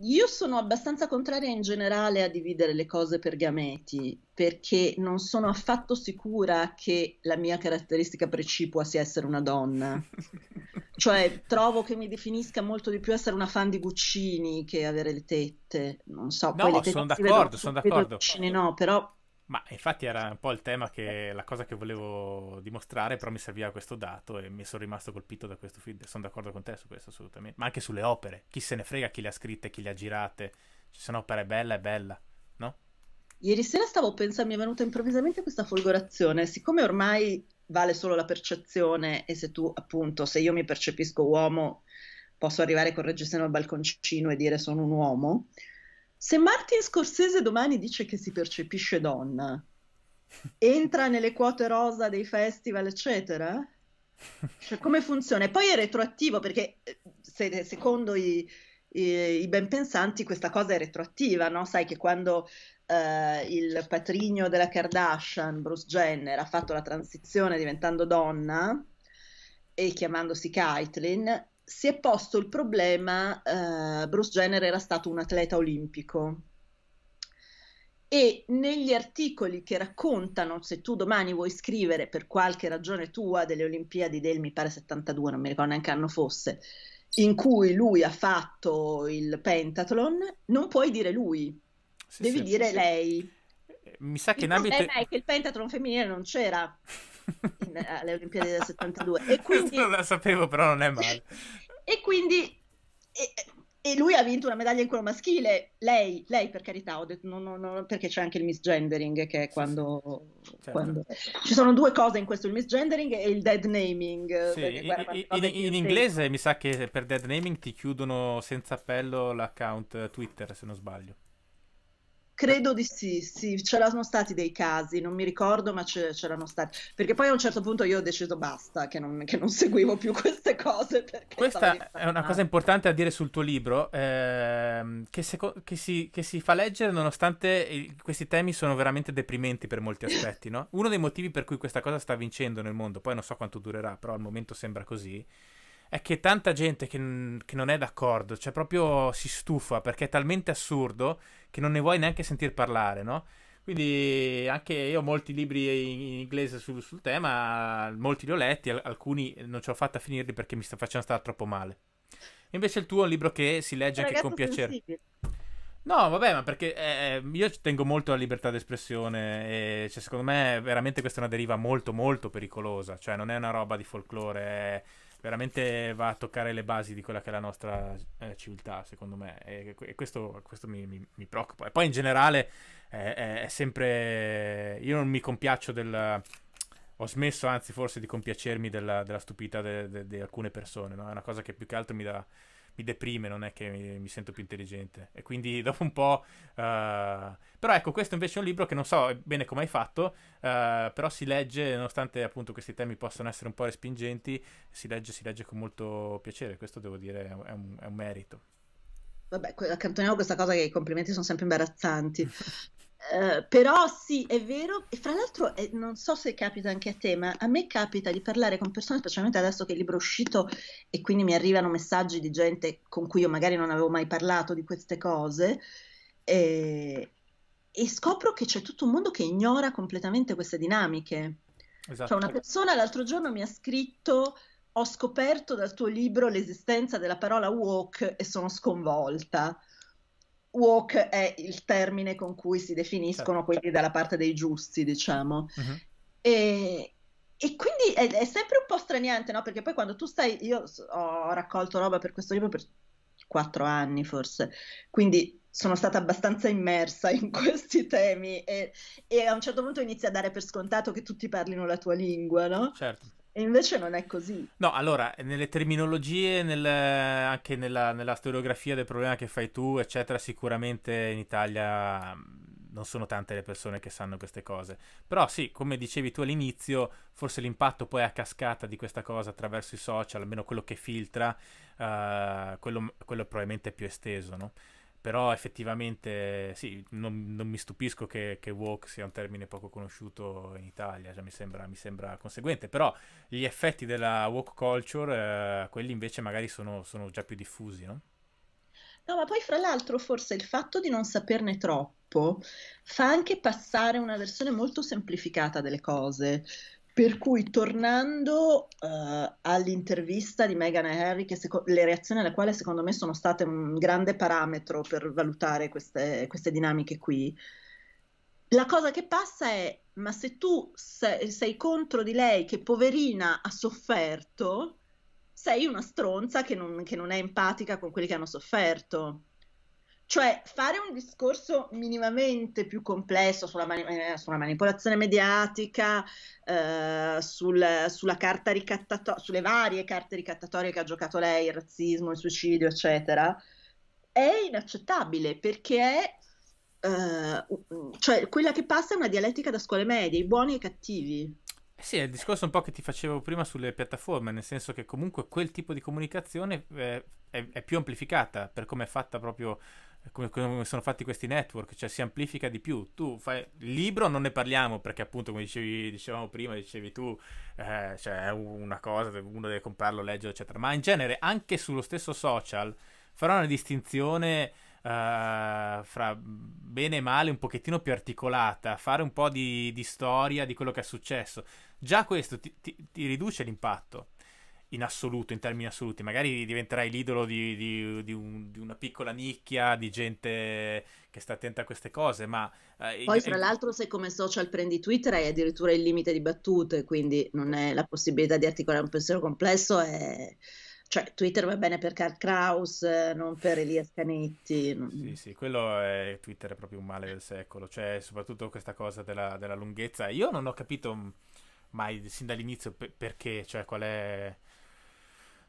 io sono abbastanza contraria in generale a dividere le cose per gameti, perché non sono affatto sicura che la mia caratteristica precipua sia essere una donna. [LAUGHS] cioè, trovo che mi definisca molto di più essere una fan di Guccini che avere le tette. Non so, no, poi le tette sono d'accordo, sono d'accordo. Guccini no, però ma infatti era un po' il tema che eh. la cosa che volevo dimostrare, però mi serviva questo dato e mi sono rimasto colpito da questo feedback. Sono d'accordo con te su questo assolutamente. Ma anche sulle opere, chi se ne frega chi le ha scritte, chi le ha girate. Ci sono opere bella è bella, no? Ieri sera stavo pensando, mi è venuta improvvisamente questa folgorazione, siccome ormai vale solo la percezione e se tu appunto, se io mi percepisco uomo, posso arrivare con il reggiseno al balconcino e dire sono un uomo. Se Martin Scorsese domani dice che si percepisce donna, entra nelle quote rosa dei festival, eccetera? Cioè, come funziona? E poi è retroattivo perché eh, se, secondo i, i, i ben pensanti questa cosa è retroattiva, no? Sai che quando eh, il patrigno della Kardashian, Bruce Jenner, ha fatto la transizione diventando donna e chiamandosi Caitlyn, si è posto il problema, eh, Bruce Jenner era stato un atleta olimpico e negli articoli che raccontano, se tu domani vuoi scrivere per qualche ragione tua delle Olimpiadi del, mi pare 72, non mi ricordo neanche anno fosse, in cui lui ha fatto il pentathlon, non puoi dire lui, sì, devi sì, dire sì. lei. Eh, mi sa che in ambito... È che il pentathlon femminile non c'era. [LAUGHS] in, eh, alle Olimpiadi del 72. E [LAUGHS] quindi... Non la sapevo, però non è male. e quindi... E, e lui ha vinto una medaglia in quello maschile, lei, lei per carità, ho detto, no, no, no, perché c'è anche il misgendering che è quando, certo. quando... Ci sono due cose in questo, il misgendering e il dead naming. Eh, sì, perché, guarda, in, in, in inglese mi sa che per dead naming ti chiudono senza appello l'account Twitter, se non sbaglio. Credo di sì, sì, c'erano stati dei casi, non mi ricordo, ma c'erano stati. Perché poi a un certo punto io ho deciso basta, che non, che non seguivo più queste cose. Questa è una cosa importante a dire sul tuo libro, ehm, che, seco- che, si, che, si, fa leggere nonostante i- questi temi sono veramente deprimenti per molti aspetti, no? Uno dei motivi per cui questa cosa sta vincendo nel mondo, poi non so quanto durerà, però al momento sembra così, è che tanta gente che, che, non è d'accordo, cioè proprio si stufa perché è talmente assurdo che non ne vuoi neanche sentir parlare, no? Quindi anche io ho molti libri in inglese sul, sul tema, molti li ho letti, alcuni non ce l'ho fatta a finirli perché mi sta facendo stare troppo male. Invece il tuo è un libro che si legge anche con piacere. No, vabbè, ma perché eh, eh io tengo molto alla libertà d'espressione e cioè, secondo me veramente questa è una deriva molto molto pericolosa, cioè non è una roba di folklore, è veramente va a toccare le basi di quella che è la nostra eh, civiltà, secondo me, e, e questo, questo mi, mi, mi, preoccupa. E poi in generale eh, è, sempre... Io non mi compiaccio del ho smesso anzi forse di compiacermi della, della stupidità di de, de, de alcune persone, no? è una cosa che più che altro mi dà, mi deprime, non è che mi, mi, sento più intelligente. E quindi [LAUGHS] dopo un po'... Uh... Però ecco, questo invece è un libro che non so bene come hai fatto, uh, però si legge, nonostante appunto questi temi possano essere un po' respingenti, si legge, si legge con molto piacere, questo devo dire è un, è un merito. Vabbè, accantoniamo questa cosa che i complimenti sono sempre imbarazzanti. [LAUGHS] Eh, però sì, è vero, e fra l'altro eh, non so se capita anche a te, ma a me capita di parlare con persone, specialmente adesso che il libro è uscito e quindi mi arrivano messaggi di gente con cui io magari non avevo mai parlato di queste cose, eh, e scopro che c'è tutto un mondo che ignora completamente queste dinamiche. Esatto. Cioè una esatto. persona l'altro giorno mi ha scritto ho scoperto dal tuo libro l'esistenza della parola woke e sono sconvolta. Walk è il termine con cui si definiscono certo, quelli certo. dalla parte dei giusti, diciamo. Uh-huh. E, e quindi è, è, sempre un po' straniante, no? Perché poi quando tu stai, io ho raccolto roba per questo libro per quattro anni forse, quindi sono stata abbastanza immersa in [LAUGHS] questi temi e, e, a un certo punto inizia a dare per scontato che tutti parlino la tua lingua, no? Certo. E invece non è così. No, allora, nelle terminologie, nel, anche nella, nella, storiografia del problema che fai tu, eccetera, sicuramente in Italia non sono tante le persone che sanno queste cose. Però sì, come dicevi tu all'inizio, forse l'impatto poi a cascata di questa cosa attraverso i social, almeno quello che filtra, uh, quello, quello probabilmente più esteso, no? Però effettivamente sì, non, non mi stupisco che, che woke sia un termine poco conosciuto in Italia, cioè mi, sembra, mi sembra conseguente, però gli effetti della woke culture, eh, quelli invece magari sono, sono già più diffusi, no? No, ma poi fra l'altro forse il fatto di non saperne troppo fa anche passare una versione molto semplificata delle cose, per cui tornando uh, all'intervista di Meghan e Harry, seco- le reazioni alle quali secondo me sono state un grande parametro per valutare queste, queste dinamiche qui, la cosa che passa è, ma se tu sei, sei contro di lei che poverina ha sofferto, sei una stronza che non, che non è empatica con quelli che hanno sofferto. Cioè, fare un discorso minimamente più complesso sulla, mani- eh, sulla manipolazione mediatica, eh, sul, sulla carta ricattato- sulle varie carte ricattatorie che ha giocato lei, il razzismo, il suicidio, eccetera, è inaccettabile perché è Uh, cioè quella che passa è una dialettica da scuole medie, i buoni e i cattivi. Eh sì, è il discorso un po' che ti facevo prima sulle piattaforme, nel senso che comunque quel tipo di comunicazione è, è, è più amplificata per come è fatta proprio come, come, sono fatti questi network, cioè si amplifica di più. Tu fai il libro, non ne parliamo perché appunto come dicevi, dicevamo prima, dicevi tu, eh, cioè è una cosa, uno deve comprarlo, leggerlo, eccetera. Ma in genere anche sullo stesso social farò una distinzione eh, fra bene e male un pochettino più articolata, fare un po' di, di storia di quello che è successo. Già questo ti, ti, ti riduce l'impatto in assoluto, in termini assoluti. Magari diventerai l'idolo di, di, di, un, di, una piccola nicchia, di gente che sta attenta a queste cose, ma... Eh, Poi, tra è... l'altro, se come social prendi Twitter hai addirittura il limite di battute, quindi non è la possibilità di articolare un pensiero complesso è... Cioè, Twitter va bene per Karl Kraus, eh, non per Elia Scanetti. Sì, sì, quello è Twitter è proprio un male del secolo. Cioè, soprattutto questa cosa della, della lunghezza. Io non ho capito mm, mai, sin dall'inizio, per- perché, cioè, qual è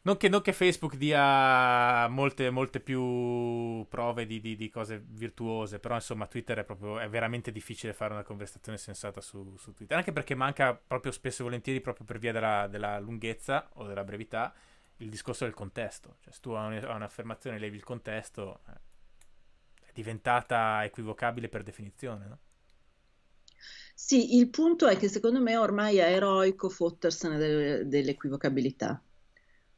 non che, non che, Facebook dia molte, molte più prove di, di, di, cose virtuose, però insomma Twitter è, proprio, è veramente difficile fare una conversazione sensata su, su, Twitter, anche perché manca proprio spesso e volentieri, proprio per via della, della lunghezza o della brevità, il discorso del contesto. Cioè, se tu hai un'affermazione e levi il contesto, eh, è diventata equivocabile per definizione, no? Sì, il punto è che secondo me ormai è eroico fottersene dell'equivocabilità.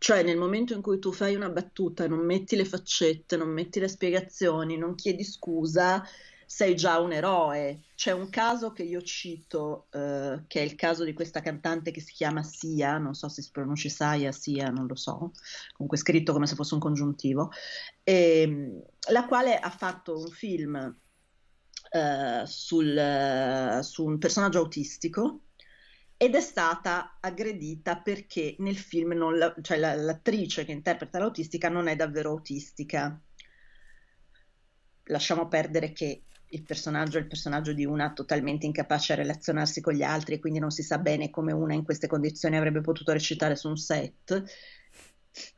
Cioè nel momento in cui tu fai una battuta, non metti le faccette, non metti le spiegazioni, non chiedi scusa, sei già un eroe. C'è un caso che io cito, eh, che è il caso di questa cantante che si chiama Sia, non so se si pronuncia Saia, Sia, non lo so, comunque scritto come se fosse un congiuntivo, e, ehm, la quale ha fatto un film eh, sul, eh, su un personaggio autistico ed è stata aggredita perché nel film la, cioè la, l'attrice che interpreta l'autistica non è davvero autistica. Lasciamo perdere che il personaggio è il personaggio di una totalmente incapace a relazionarsi con gli altri e quindi non si sa bene come una in queste condizioni avrebbe potuto recitare su un set.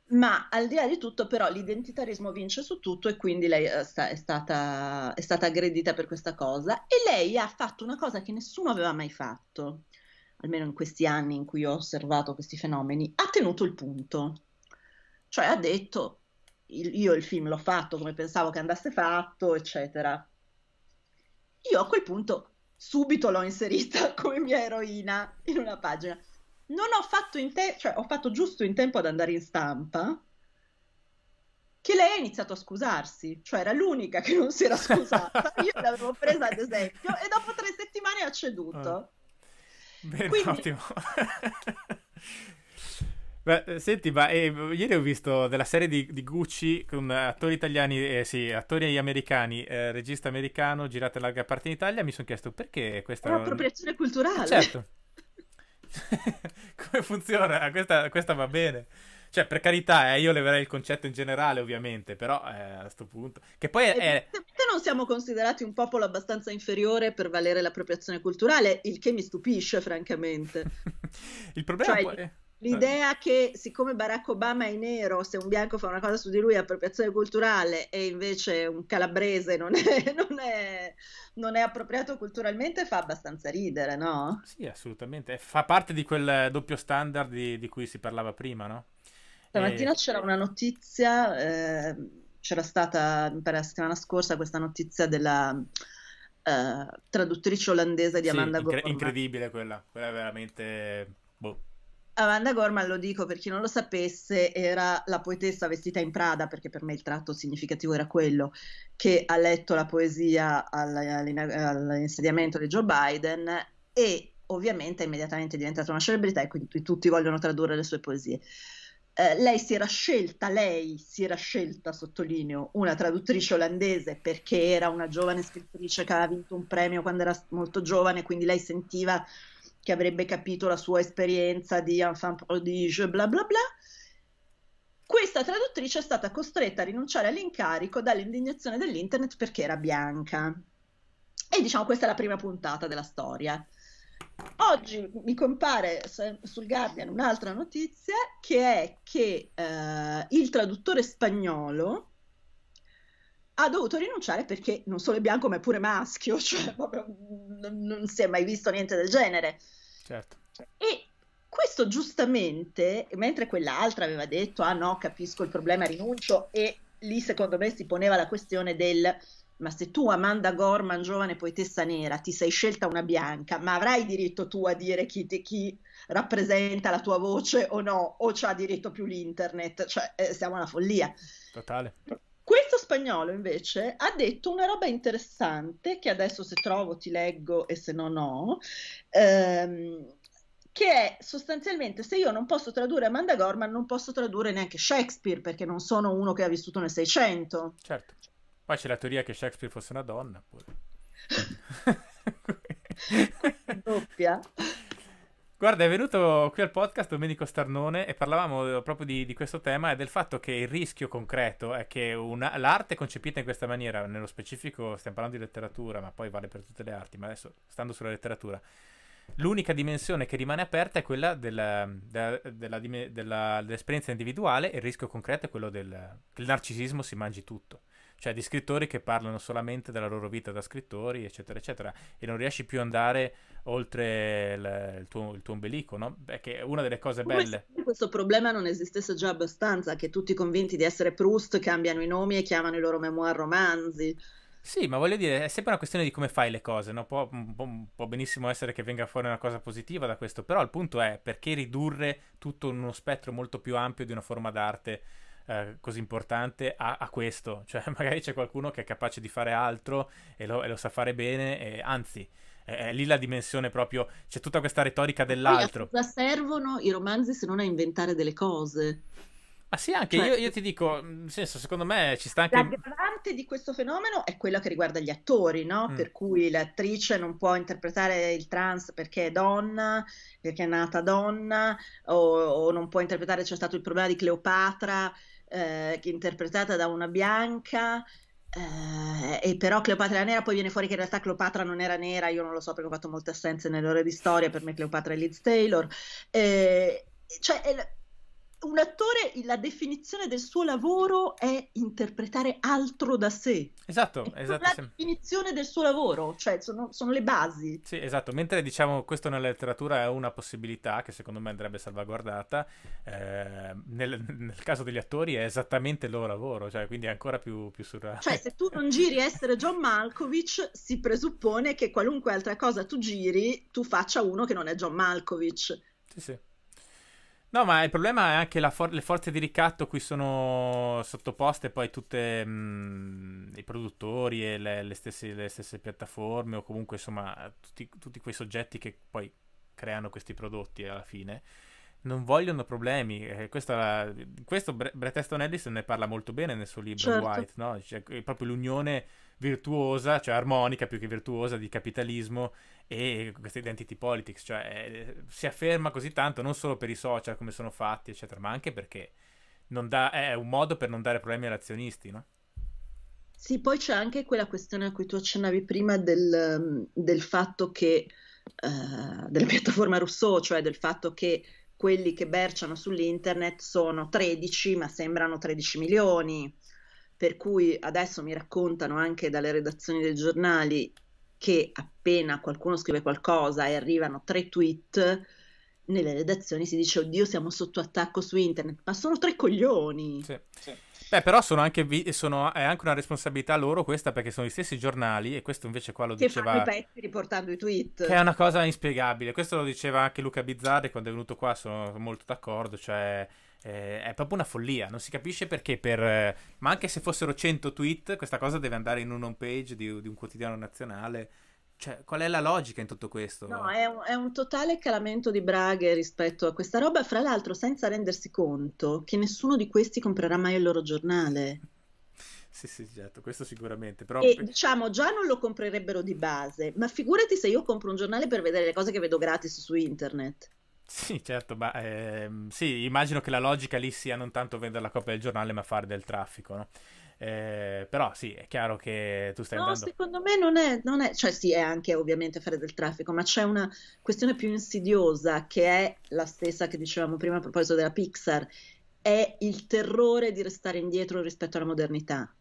Ma al di là di tutto, però, l'identitarismo vince su tutto e quindi lei eh, sta- è, stata, è stata aggredita per questa cosa e lei ha fatto una cosa che nessuno aveva mai fatto almeno in questi anni in cui ho osservato questi fenomeni, ha tenuto il punto. Cioè ha detto, io il film l'ho fatto come pensavo che andasse fatto, eccetera. Io a quel punto subito l'ho inserita [LAUGHS] come mia eroina in una pagina. Non ho fatto in tempo, cioè ho fatto giusto in tempo ad andare in stampa, che lei ha iniziato a scusarsi, cioè era l'unica che non si era scusata. [LAUGHS] Io l'avevo presa ad esempio e dopo tre settimane ha ceduto. Ah. Bene, Quindi... ottimo. [LAUGHS] Eh, senti, ma eh, ieri ho visto della serie di, di Gucci con attori italiani, eh, sì, attori americani, eh, regista americano, girata in larga parte in Italia, mi sono chiesto perché questa... È un'appropriazione culturale. Certo. [LAUGHS] Come funziona? Questa, questa va bene. Cioè, per carità, eh, io leverei il concetto in generale, ovviamente, però eh, a questo punto... Che poi è... Eh, è... non siamo considerati un popolo abbastanza inferiore per valere l'appropriazione culturale, il che mi stupisce, francamente. [LAUGHS] il problema cioè, è... Eh, l'idea che siccome Barack Obama è nero, se un bianco fa una cosa su di lui è appropriazione culturale e invece un calabrese non è, [LAUGHS] non è, non è appropriato culturalmente fa abbastanza ridere, no? Sì, assolutamente. Fa parte di quel doppio standard di, di cui si parlava prima, no? Stamattina eh, c'era una notizia, eh, c'era stata, mi la settimana scorsa, questa notizia della eh, traduttrice olandese di Amanda sì, incre- Gorman. Incredibile quella, quella è veramente... Boh. Amanda Gorman, lo dico per chi non lo sapesse, era la poetessa vestita in Prada, perché per me il tratto significativo era quello, che ha letto la poesia all'insediamento di Joe Biden e ovviamente è immediatamente diventata una celebrità e quindi tutti vogliono tradurre le sue poesie. Eh, lei si era scelta, lei si era scelta, sottolineo, una traduttrice olandese perché era una giovane scrittrice che aveva vinto un premio quando era molto giovane, quindi lei sentiva che avrebbe capito la sua esperienza di enfant prodige, bla bla bla. Questa traduttrice è stata costretta a rinunciare all'incarico dall'indignazione dell'internet perché era bianca. E diciamo questa è la prima puntata della storia. Oggi mi compare sul Guardian un'altra notizia che è che eh, il traduttore spagnolo ha dovuto rinunciare perché non solo è bianco ma è pure maschio, [LAUGHS] cioè proprio non, non si è mai visto niente del genere. Certo. E questo giustamente, mentre quell'altra aveva detto ah no, capisco il problema, rinuncio e lì secondo me si poneva la questione del ma se tu, Amanda Gorman, giovane poetessa nera, ti sei scelta una bianca, ma avrai diritto tu a dire chi, te, chi rappresenta la tua voce o no, o c'ha diritto più l'internet, cioè eh, siamo una follia. Totale. Questo spagnolo invece ha detto una roba interessante che adesso se trovo ti leggo e se no no, ehm, che è sostanzialmente se io non posso tradurre Amanda Gorman non posso tradurre neanche Shakespeare perché non sono uno che ha vissuto nel Seicento. Certo. Poi c'è la teoria che Shakespeare fosse una donna, pure. [LAUGHS] Doppia. Guarda, è venuto qui al podcast Domenico Starnone e parlavamo proprio di, di questo tema e del fatto che il rischio concreto è che una, l'arte concepita in questa maniera, nello specifico stiamo parlando di letteratura, ma poi vale per tutte le arti, ma adesso stando sulla letteratura, l'unica dimensione che rimane aperta è quella della, della, della, dell'esperienza individuale e il rischio concreto è quello del, che il narcisismo si mangi tutto cioè di scrittori che parlano solamente della loro vita da scrittori, eccetera, eccetera, e non riesci più ad andare oltre il, il, tuo, il tuo ombelico, no? Beh, che è una delle cose Come belle. Se questo problema non esistesse già abbastanza, che tutti convinti di essere Proust cambiano i nomi e chiamano i loro memoir romanzi. Sì, ma voglio dire, è sempre una questione di come fai le cose, no? può, può, può, benissimo essere che venga fuori una cosa positiva da questo, però il punto è perché ridurre tutto in uno spettro molto più ampio di una forma d'arte eh, così importante a, a, questo, [LAUGHS] cioè magari c'è qualcuno che è capace di fare altro e lo, e lo sa fare bene, e, anzi, è lì la dimensione proprio, c'è tutta questa retorica dell'altro. Ma a cosa servono i romanzi se non a inventare delle cose? Ah sì, anche cioè, io, io, ti dico, mm, nel senso, secondo me ci sta anche... L'aggravante di questo fenomeno è quella che riguarda gli attori, no? Mm. Per cui l'attrice non può interpretare il trans perché è donna, perché è nata donna, o, o non può interpretare, c'è stato il problema di Cleopatra, eh, interpretata da una bianca. Eh, e però Cleopatra era nera poi viene fuori che in realtà Cleopatra non era nera, io non lo so perché ho fatto molte assenze nelle ore di storia, per me Cleopatra è Liz Taylor. Eh, cioè, un attore, la definizione del suo lavoro è interpretare altro da sé. Esatto, è esatto. La sem- definizione del suo lavoro, cioè sono, sono, le basi. Sì, esatto. Mentre diciamo questo nella letteratura è una possibilità che secondo me andrebbe salvaguardata, eh, nel, nel, caso degli attori è esattamente il loro lavoro, cioè quindi è ancora più, più surreale. Cioè se tu non giri a essere John Malkovich, si presuppone che qualunque altra cosa tu giri, tu faccia uno che non è John Malkovich. Sì, sì. No, ma il problema è anche che for- le forze di ricatto cui sono sottoposte poi tutti mhmm, i produttori e le, le, stesse, le, stesse, piattaforme o comunque insomma tutti, tutti, quei soggetti che poi creano questi prodotti alla fine. Non vogliono problemi. Eh, questa, questo Bre- Brett Easton Ellis ne parla molto bene nel suo libro certo. White, no? Cioè, proprio l'unione virtuosa, cioè armonica più che virtuosa, di capitalismo e questa identity politics, cioè eh, si afferma così tanto non solo per i social come sono fatti, eccetera, ma anche perché da, è un modo per non dare problemi agli azionisti, no? Sì, poi c'è anche quella questione a cui tu accennavi prima del, mm, del fatto che uh, della piattaforma Rousseau, cioè del fatto che quelli che berciano sull'internet sono 13, ma sembrano 13 milioni. Per cui adesso mi raccontano anche dalle redazioni dei giornali che appena qualcuno scrive qualcosa e arrivano tre tweet, nelle redazioni si dice oddio siamo sotto attacco su internet, ma sono tre coglioni. Sì, sì. Beh, però sono anche vi- sono, è anche una responsabilità loro questa perché sono gli stessi giornali e questo invece qua lo che diceva... Fanno i pezzi riportando i tweet. Che è una cosa inspiegabile. Questo lo diceva anche Luca Bizzardi quando è venuto qua, sono molto d'accordo. Cioè, eh, è proprio una follia, non si capisce perché per... Eh, ma anche se fossero 100 tweet, questa cosa deve andare in un home page di, di un quotidiano nazionale. Cioè, qual è la logica in tutto questo? No, è un, è un, totale calamento di braghe rispetto a questa roba, fra l'altro senza rendersi conto che nessuno di questi comprerà mai il loro giornale. [LAUGHS] Sì, sì, certo, questo sicuramente. Però... E diciamo, già non lo comprerebbero di base, ma figurati se io compro un giornale per vedere le cose che vedo gratis su internet. Sì, certo, ma ehm, sì, immagino che la logica lì sia non tanto vendere la copia del giornale, ma fare del traffico, no? Eh, però sì, è chiaro che tu stai no, andando... secondo me non è, non è, cioè sì, è anche ovviamente fare del traffico, ma c'è una questione più insidiosa che è la stessa che dicevamo prima a proposito della Pixar, è il terrore di restare indietro rispetto alla modernità.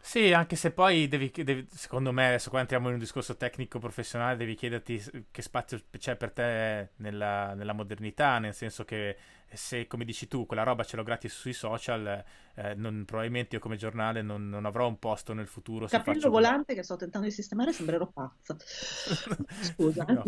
Sì, anche se poi devi, devi, secondo me, adesso qua entriamo in un discorso tecnico professionale, devi chiederti che spazio c'è per te nella, nella modernità, nel senso che se come dici tu quella roba ce l'ho gratis sui social eh, eh, non, probabilmente io come giornale non, non, avrò un posto nel futuro se capello faccio... volante che sto tentando di sistemare sembrerò pazza [LAUGHS] scusa no,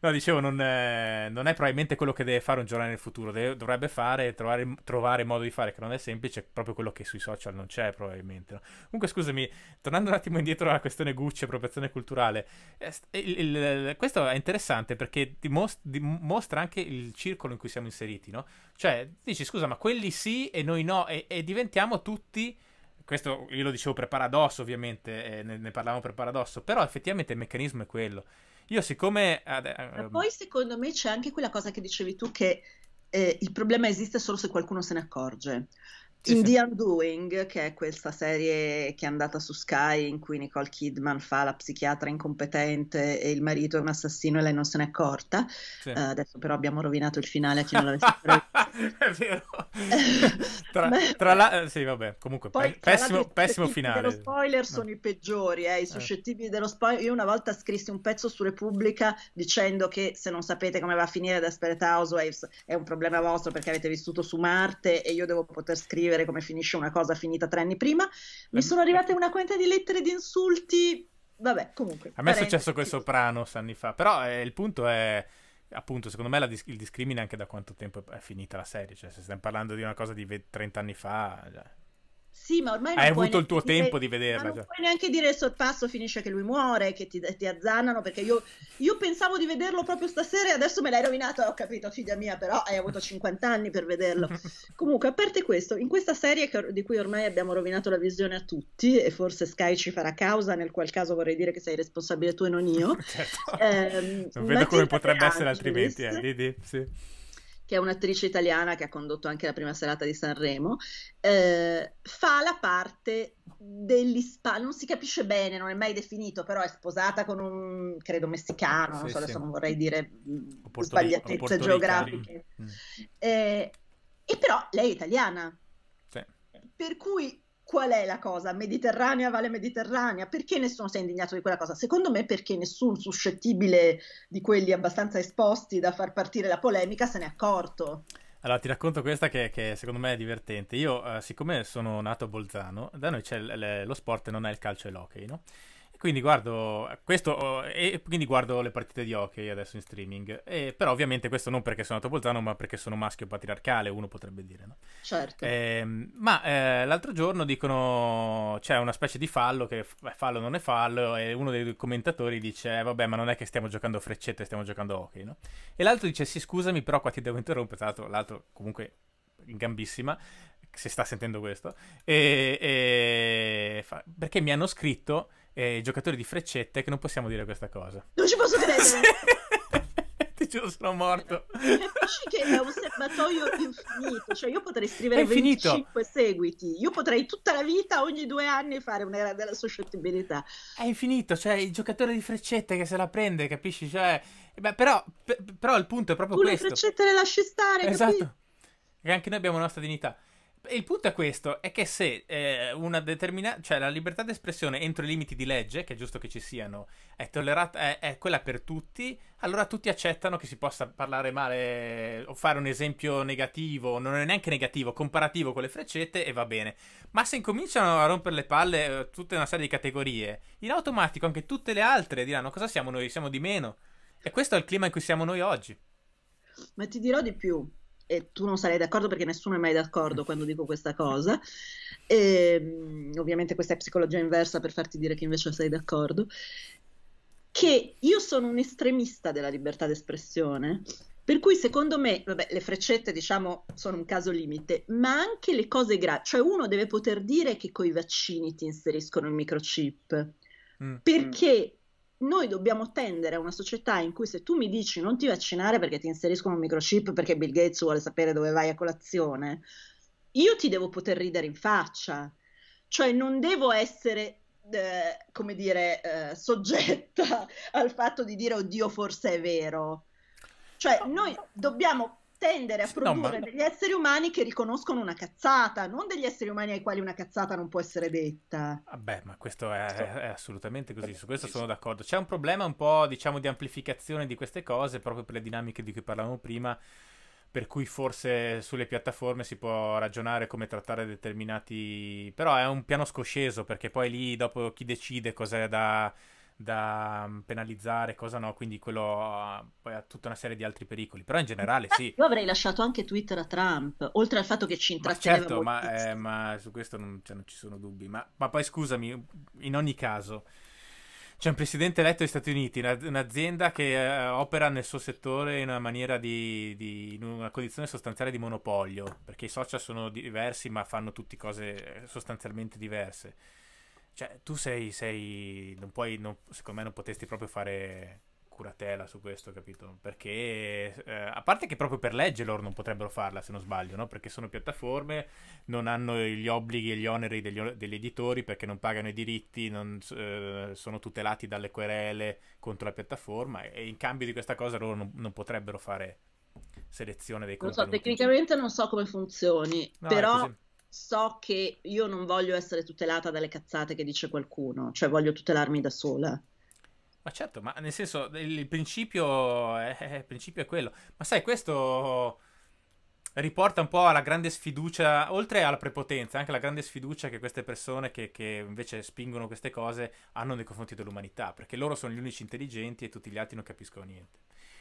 no dicevo non, eh, non, è probabilmente quello che deve fare un giornale nel futuro deve, dovrebbe fare trovare, trovare, modo di fare che non è semplice proprio quello che sui social non c'è probabilmente no? comunque scusami tornando un attimo indietro alla questione Gucci appropriazione culturale eh, il, il, questo è interessante perché dimostra, dimostra anche il circolo in cui siamo inseriti inseriti, no? Cioè, dici scusa, ma quelli sì e noi no, e, e diventiamo tutti. Questo io lo dicevo per paradosso, ovviamente, ne, ne parlavamo per paradosso, però effettivamente il meccanismo è quello. Io siccome... Eh, ma poi secondo me c'è anche quella cosa che dicevi tu che eh, il problema esiste solo se qualcuno se ne accorge. In The Undoing, che è questa serie che è andata su Sky in cui Nicole Kidman fa la psichiatra incompetente e il marito è un assassino e lei non se n'è accorta. Sì. Uh, adesso però abbiamo rovinato il finale a chi non l'avesse [LAUGHS] preso. è vero. [LAUGHS] tra, tra la... Eh, sì, vabbè, comunque Poi, pe- pessimo, pessimo finale. Lo spoiler sono no. i peggiori, eh, i eh. suscettibili eh. dello spoiler. Io una volta scrissi un pezzo su Repubblica dicendo che se non sapete come va a finire Desperate Housewives è un problema vostro perché avete vissuto su Marte e io devo poter scrivere vedere come finisce una cosa finita tre anni prima. Mi sono arrivate una quantità di lettere di insulti. Vabbè, comunque. A me è successo quel Sopranos anni fa, però eh, il punto è appunto, secondo me dis- il discrimine anche da quanto tempo è finita la serie. Cioè, se stiamo parlando di una cosa di 20, 30 anni fa. Cioè... Sì, ma ormai hai avuto il tuo dire, tempo di vederla. non cioè. puoi neanche dire il sorpasso finisce che lui muore, che ti, ti azzannano, perché io, io, pensavo di vederlo proprio stasera e adesso me l'hai rovinato, ho capito, figlia mia, però hai avuto 50 anni per vederlo. [LAUGHS] Comunque, a parte questo, in questa serie che, di cui ormai abbiamo rovinato la visione a tutti, e forse Sky ci farà causa, nel qual caso vorrei dire che sei responsabile tu e non io. [LAUGHS] certo. ehm, non vedo come potrebbe essere altrimenti, eh, di, di, sì che è un'attrice italiana che ha condotto anche la prima serata di Sanremo, eh, fa la parte degli spa, non si capisce bene, non è mai definito, però è sposata con un, credo, messicano, sì, non so, sì. adesso non vorrei dire sbagliatezze geografiche. Mm. Eh, e però lei è italiana. Sì. Per cui qual è la cosa? Mediterranea vale Mediterranea? Perché nessuno si è indignato di quella cosa? Secondo me perché nessun suscettibile di quelli abbastanza esposti da far partire la polemica se n'è accorto. Allora, ti racconto questa che, che secondo me è divertente. Io, eh, siccome sono nato a Bolzano, da noi l- l- lo sport non è il calcio e l'hockey, no? Quindi guardo, questo, oh, e quindi guardo le partite di hockey adesso in streaming. E, però ovviamente questo non perché sono Topolitano, ma perché sono maschio patriarcale, uno potrebbe dire, no? Certo. E, ehm, ma eh, l'altro giorno dicono c'è una specie di fallo, che beh, fallo non è fallo, e uno dei commentatori dice, eh, vabbè, ma non è che stiamo giocando freccette, stiamo giocando hockey, no? E l'altro dice, sì, scusami, però qua ti devo interrompere. Tra l'altro, l'altro comunque in gambissima, se sta sentendo questo, e, e fa, perché mi hanno scritto eh, giocatori di freccette che non possiamo dire questa cosa. Non ci posso credere! sì. [LAUGHS] Ti giuro, sono morto. Capisci che è un serbatoio infinito, cioè io potrei scrivere 25 seguiti, io potrei tutta la vita, ogni due anni, fare un'era della suscettibilità. È infinito, cioè il giocatore di freccette che se la prende, capisci? Cioè, eh beh, però, però, il punto è proprio tu questo. Tu le freccette le lasci stare, esatto. Capisci? Che anche noi abbiamo la nostra dignità il punto è questo, è che se eh, una determinata, cioè la libertà d'espressione entro i limiti di legge, che è giusto che ci siano, è tollerata, è, è, quella per tutti, allora tutti accettano che si possa parlare male o fare un esempio negativo, non è neanche negativo, comparativo con le freccette e va bene. Ma se incominciano a rompere le palle eh, tutta una serie di categorie, in automatico anche tutte le altre diranno cosa siamo noi, siamo di meno. E questo è il clima in cui siamo noi oggi. Ma ti dirò di più, e tu non sarai d'accordo perché nessuno è mai d'accordo quando dico questa cosa. [LAUGHS] E, mm, ovviamente questa è psicologia inversa per farti dire che invece sei d'accordo. Che io sono un estremista della libertà d'espressione, per cui secondo me, vabbè, le freccette diciamo sono un caso limite, ma anche le cose gravi, cioè uno deve poter dire che coi vaccini ti inseriscono il microchip, mm. mm. perché noi dobbiamo tendere a una società in cui se tu mi dici non ti vaccinare perché ti inseriscono un microchip perché Bill Gates vuole sapere dove vai a colazione, io ti devo poter ridere in faccia, cioè non devo essere eh, come dire, eh, soggetta [LAUGHS] al fatto di dire oddio forse è vero. Cioè noi dobbiamo tendere a produrre no, ma... degli esseri umani che riconoscono una cazzata, non degli esseri umani ai quali una cazzata non può essere detta. Vabbè, ah, ma questo è, è assolutamente così, su questo sono d'accordo. C'è un problema un po', diciamo, di amplificazione di queste cose, proprio per le dinamiche di cui parlavamo prima, per cui forse sulle piattaforme si può ragionare come trattare determinati... però è un piano scosceso, perché poi lì dopo chi decide cos'è da da mm, penalizzare, cosa no, quindi quello ha, uh, poi ha tutta una serie di altri pericoli, però in generale sì. Io avrei lasciato anche Twitter a Trump, oltre al fatto che ci intratteneva ma Certo, ma, eh, ma, su questo non, cioè, non ci sono dubbi, ma, ma, poi scusami, in ogni caso... C'è un presidente eletto degli Stati Uniti, un'azienda che eh, opera nel suo settore in una maniera di, di, in una condizione sostanziale di monopolio, perché i social sono diversi ma fanno tutti cose eh, sostanzialmente diverse cioè, tu sei, sei non puoi, non, secondo me non potresti proprio fare curatela su questo, capito? Perché, eh, a parte che proprio per legge loro non potrebbero farla, se non sbaglio, no? Perché sono piattaforme, non hanno gli obblighi e gli oneri degli, degli editori, perché non pagano i diritti, non, eh, sono tutelati dalle querele contro la piattaforma e in cambio di questa cosa loro non, non potrebbero fare selezione dei contenuti. Non so, tecnicamente non so come funzioni, no, però so che io non voglio essere tutelata dalle cazzate che dice qualcuno, cioè voglio tutelarmi da sola. Ma certo, ma nel senso, il principio è, il principio è quello. Ma sai, questo riporta un po' alla grande sfiducia, oltre alla prepotenza, anche alla grande sfiducia che queste persone che, che, invece spingono queste cose hanno nei confronti dell'umanità, perché loro sono gli unici intelligenti e tutti gli altri non capiscono niente.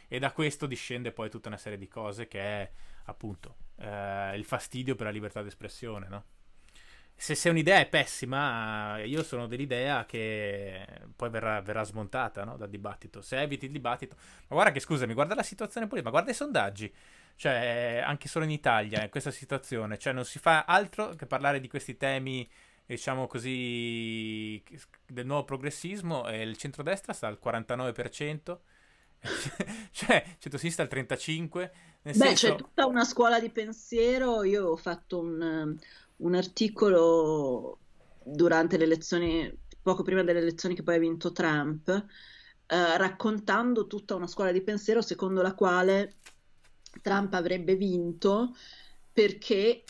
E da questo discende poi tutta una serie di cose che è appunto eh, il fastidio per la libertà d'espressione, no? Se, se, un'idea è pessima, io sono dell'idea che poi verrà, verrà smontata no? dal dibattito. Se eviti il dibattito, ma guarda che scusami, guarda la situazione politica, ma guarda i sondaggi. Cioè, anche solo in Italia, in eh, questa situazione, cioè non si fa altro che parlare di questi temi, diciamo così, del nuovo progressismo e il centrodestra sta al 49%. [LAUGHS] cioè, centrosinistra al 35. Nel Beh, senso... c'è tutta una scuola di pensiero. Io ho fatto un, un articolo durante le elezioni, poco prima delle elezioni che poi ha vinto Trump, eh, raccontando tutta una scuola di pensiero secondo la quale Trump avrebbe vinto perché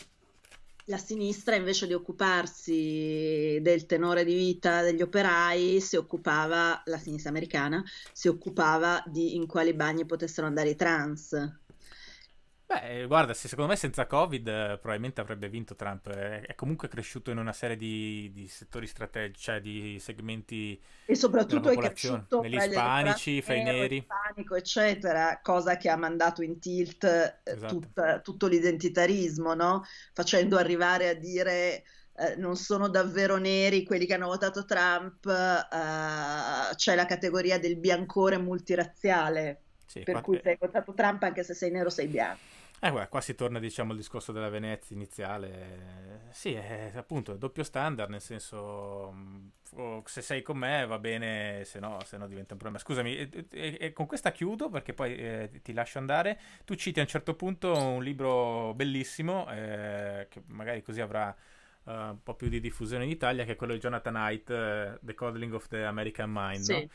la sinistra invece di occuparsi del tenore di vita degli operai si occupava, la sinistra americana, si occupava di in quali bagni potessero andare i trans Beh, guarda, se secondo me senza Covid eh, probabilmente avrebbe vinto Trump. È, è, comunque cresciuto in una serie di, di settori strategici, cioè di segmenti e soprattutto è cresciuto negli ispanici, fra i neri, ispanico, eccetera, cosa che ha mandato in tilt eh, esatto. tut, tutto l'identitarismo, no? Facendo arrivare a dire eh, non sono davvero neri quelli che hanno votato Trump, eh, c'è la categoria del biancore multirazziale sì, per qua... cui eh. sei hai votato Trump anche se sei nero sei bianco. Eh, guarda, qua si torna diciamo al discorso della Venezia iniziale. Sì, è, appunto è doppio standard, nel senso mm, oh, se sei con me va bene, se no, se no diventa un problema. Scusami, e, e, e con questa chiudo perché poi eh, ti lascio andare. Tu citi a un certo punto un libro bellissimo eh, che magari così avrà Uh, un po' più di diffusione in Italia, che è quello di Jonathan Haidt, eh, The Codling of the American Mind. Sì. No?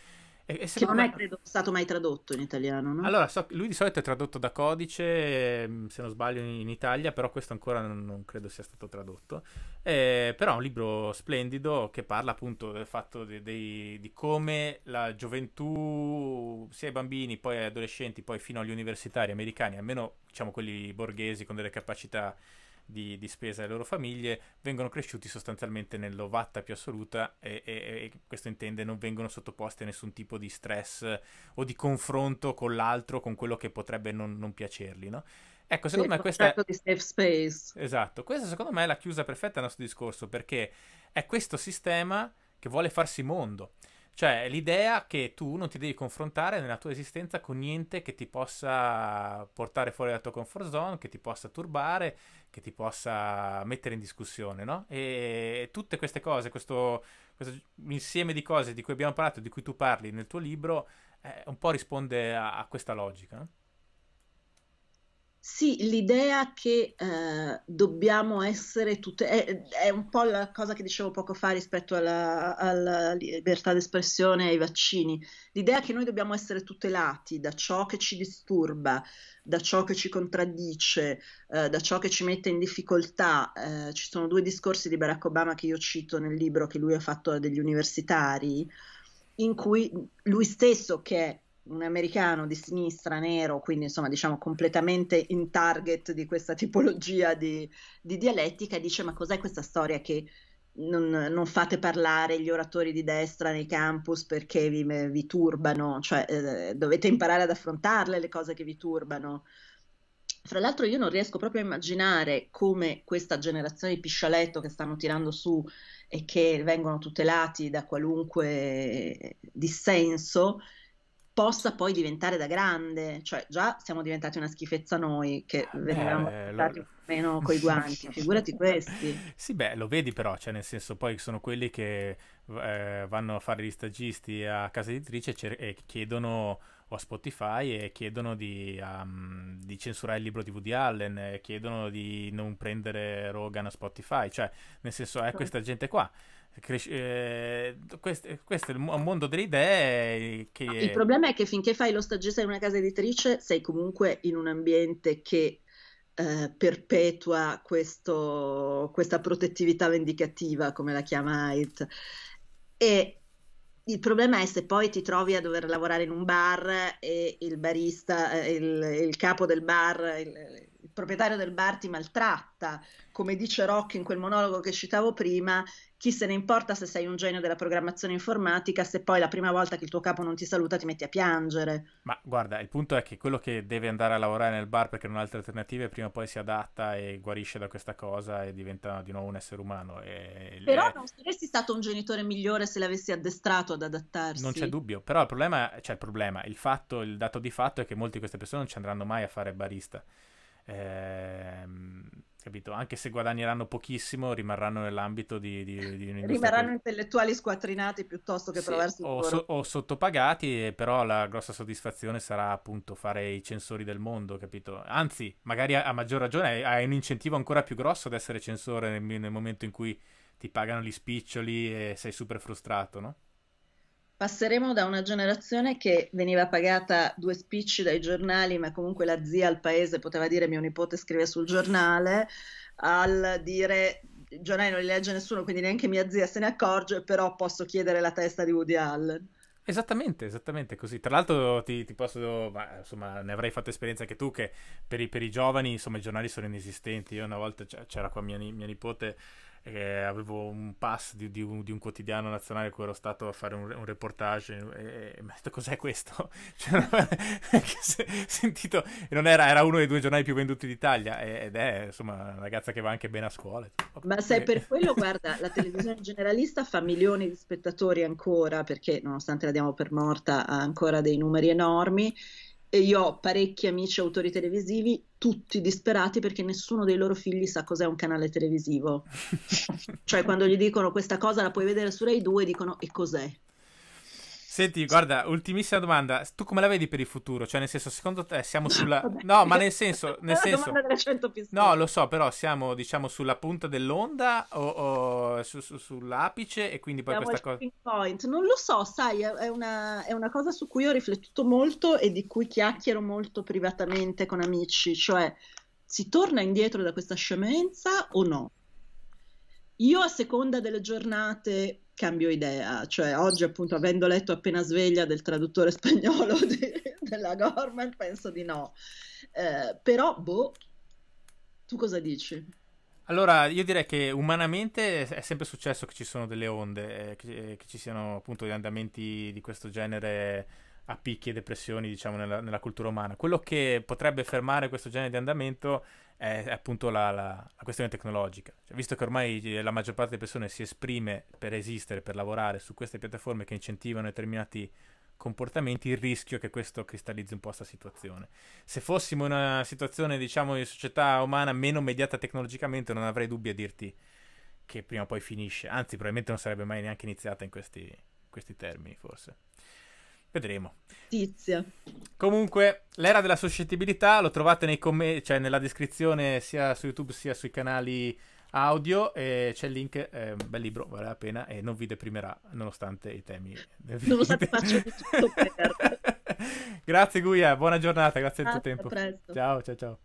E, e che non è credo, stato mai tradotto in italiano, no? Allora, so, lui di solito è tradotto da codice, mm, se non sbaglio, in, Italia, però questo ancora non, non credo sia stato tradotto. Eh, però è un libro splendido che parla appunto del fatto de, de, di come la gioventù, sia i bambini, poi agli adolescenti, poi fino agli universitari americani, almeno diciamo quelli borghesi con delle capacità di, di spesa alle loro famiglie, vengono cresciuti sostanzialmente nell'ovatta più assoluta e, e, e, questo intende non vengono sottoposti a nessun tipo di stress o di confronto con l'altro, con quello che potrebbe non, non piacerli, no? Ecco, secondo sì, me questa è... Certo di safe space. Esatto, questa secondo me è la chiusa perfetta al nostro discorso perché è questo sistema che vuole farsi mondo. Cioè, l'idea che tu non ti devi confrontare nella tua esistenza con niente che ti possa portare fuori dalla tua comfort zone, che ti possa turbare, che ti possa mettere in discussione, no? E tutte queste cose, questo, questo insieme di cose di cui abbiamo parlato, di cui tu parli nel tuo libro, eh, un po' risponde a, a questa logica. No? Sì, l'idea che eh, dobbiamo essere tutte... È, è, un po' la cosa che dicevo poco fa rispetto alla, alla libertà d'espressione e ai vaccini. L'idea che noi dobbiamo essere tutelati da ciò che ci disturba, da ciò che ci contraddice, eh, da ciò che ci mette in difficoltà. Eh, ci sono due discorsi di Barack Obama che io cito nel libro che lui ha fatto a degli universitari, in cui lui stesso, che è un americano di sinistra nero, quindi insomma diciamo completamente in target di questa [LAUGHS] tipologia di, di dialettica, dice ma cos'è questa storia che non, non, fate parlare gli oratori di destra nei campus perché vi, vi turbano, cioè eh, dovete imparare ad affrontarle le cose che vi turbano. Fra l'altro io non riesco proprio a immaginare come questa generazione di piscialetto che stanno tirando su e che vengono tutelati da qualunque dissenso, possa poi diventare da grande, cioè già siamo diventati una schifezza noi che eh, venivamo eh, lo... meno coi [LAUGHS] guanti, figurati questi. Sì, beh, lo vedi però, cioè nel senso poi sono quelli che eh, vanno a fare gli stagisti a casa editrice cer- e chiedono o a Spotify e chiedono di, um, di, censurare il libro di Woody Allen, e chiedono di non prendere Rogan a Spotify, cioè nel senso è eh, questa gente qua. Cres- eh, eh, questo, questo, è un mondo delle idee che... È... Il problema è che finché fai lo stagista in una casa editrice sei comunque in un ambiente che eh, perpetua questo, questa protettività vendicativa, come la chiama Ait. E il problema è se poi ti trovi a dover lavorare in un bar e il barista, eh, il, il capo del bar, il, il proprietario del bar ti maltratta, come dice Rock in quel monologo che citavo prima, chi se ne importa se sei un genio della programmazione informatica, se poi la prima volta che il tuo capo non ti saluta ti metti a piangere. Ma guarda, il punto è che quello che deve andare a lavorare nel bar perché non ha altre alternative, prima o poi si adatta e guarisce da questa cosa e diventa di nuovo un essere umano. E... Però non saresti stato un genitore migliore se l'avessi addestrato ad adattarsi. Non c'è dubbio, però il problema, cioè il problema, il fatto, il dato di fatto è che molte di queste persone non ci andranno mai a fare barista. Ehm Capito? Anche se guadagneranno pochissimo, rimarranno nell'ambito di, di, di Rimarranno intellettuali squattrinati piuttosto che sì, trovarsi o, so, o sottopagati, però la grossa soddisfazione sarà appunto fare i censori del mondo, capito? Anzi, magari a, a maggior ragione hai, un incentivo ancora più grosso ad essere censore nel, nel momento in cui ti pagano gli spiccioli e sei super frustrato, no? passeremo da una generazione che veniva pagata due spicci dai giornali, ma comunque la zia al paese poteva dire mio nipote scrive sul giornale, al dire i giornali non li legge nessuno, quindi neanche mia zia se ne accorge, però posso chiedere la testa di Woody Allen. Esattamente, esattamente così. Tra l'altro ti, ti posso, ma, insomma, ne avrei fatto esperienza anche tu che per i, per i, giovani, insomma, i giornali sono inesistenti. Io una volta c'era qua mia, mia nipote eh, avevo un pass di, di, un, di, un, quotidiano nazionale in cui ero stato a fare un, un reportage e, e mi ha detto cos'è questo? [LAUGHS] Cioè, [LAUGHS] sentito, non era, era, uno dei due giornali più venduti d'Italia ed è insomma una ragazza che va anche bene a scuola. Ma e... se per [LAUGHS] quello, guarda, la televisione generalista fa milioni di spettatori ancora perché nonostante la diamo per morta ha ancora dei numeri enormi e io ho parecchi amici autori televisivi, tutti disperati perché nessuno dei loro figli sa cos'è un canale televisivo. [LAUGHS] cioè, quando gli dicono questa cosa la puoi vedere su Rai 2, dicono e cos'è? Senti, guarda, ultimissima domanda. Tu come la vedi per il futuro? Cioè, nel senso, secondo te siamo [LAUGHS] sulla... No, ma nel senso... [LAUGHS] Nel senso... No, lo so, però siamo, diciamo, sulla punta dell'onda o, o su, su, sull'apice e quindi poi La questa cosa... Point. Non lo so, sai, è una, è una cosa su cui ho riflettuto molto e di cui chiacchiero molto privatamente con amici. Cioè, si torna indietro da questa scemenza o no? Io a seconda delle giornate cambio idea, cioè oggi appunto avendo letto appena sveglia del traduttore [LAUGHS] spagnolo di, della Gorman penso di no, eh, però boh, tu cosa dici? Allora, io direi che umanamente è sempre successo che ci sono delle onde, eh, che, eh, che, ci siano appunto gli andamenti di questo genere a picchi e depressioni, diciamo, nella, nella, cultura umana. Quello che potrebbe fermare questo genere di andamento è appunto la, la, la questione tecnologica. Cioè, visto che ormai eh, la maggior parte delle persone si esprime per esistere, per lavorare su queste piattaforme che incentivano determinati comportamenti, il rischio è che questo cristallizzi un po' questa situazione. Se fossimo in una situazione, diciamo, di società umana meno mediata tecnologicamente, non avrei dubbi a dirti che prima o poi finisce. Anzi, probabilmente non sarebbe mai neanche iniziata in questi, questi termini, forse. Vedremo. Tizia. Comunque, l'era della suscettibilità lo trovate nei commenti, cioè nella descrizione sia su YouTube sia sui canali audio e c'è il link, è ehm, un bel libro, vale la pena e non vi deprimerà nonostante i temi. Nonostante faccio tutto per. [LAUGHS] grazie Guia, buona giornata, grazie del tuo tempo. A Ciao, ciao, ciao.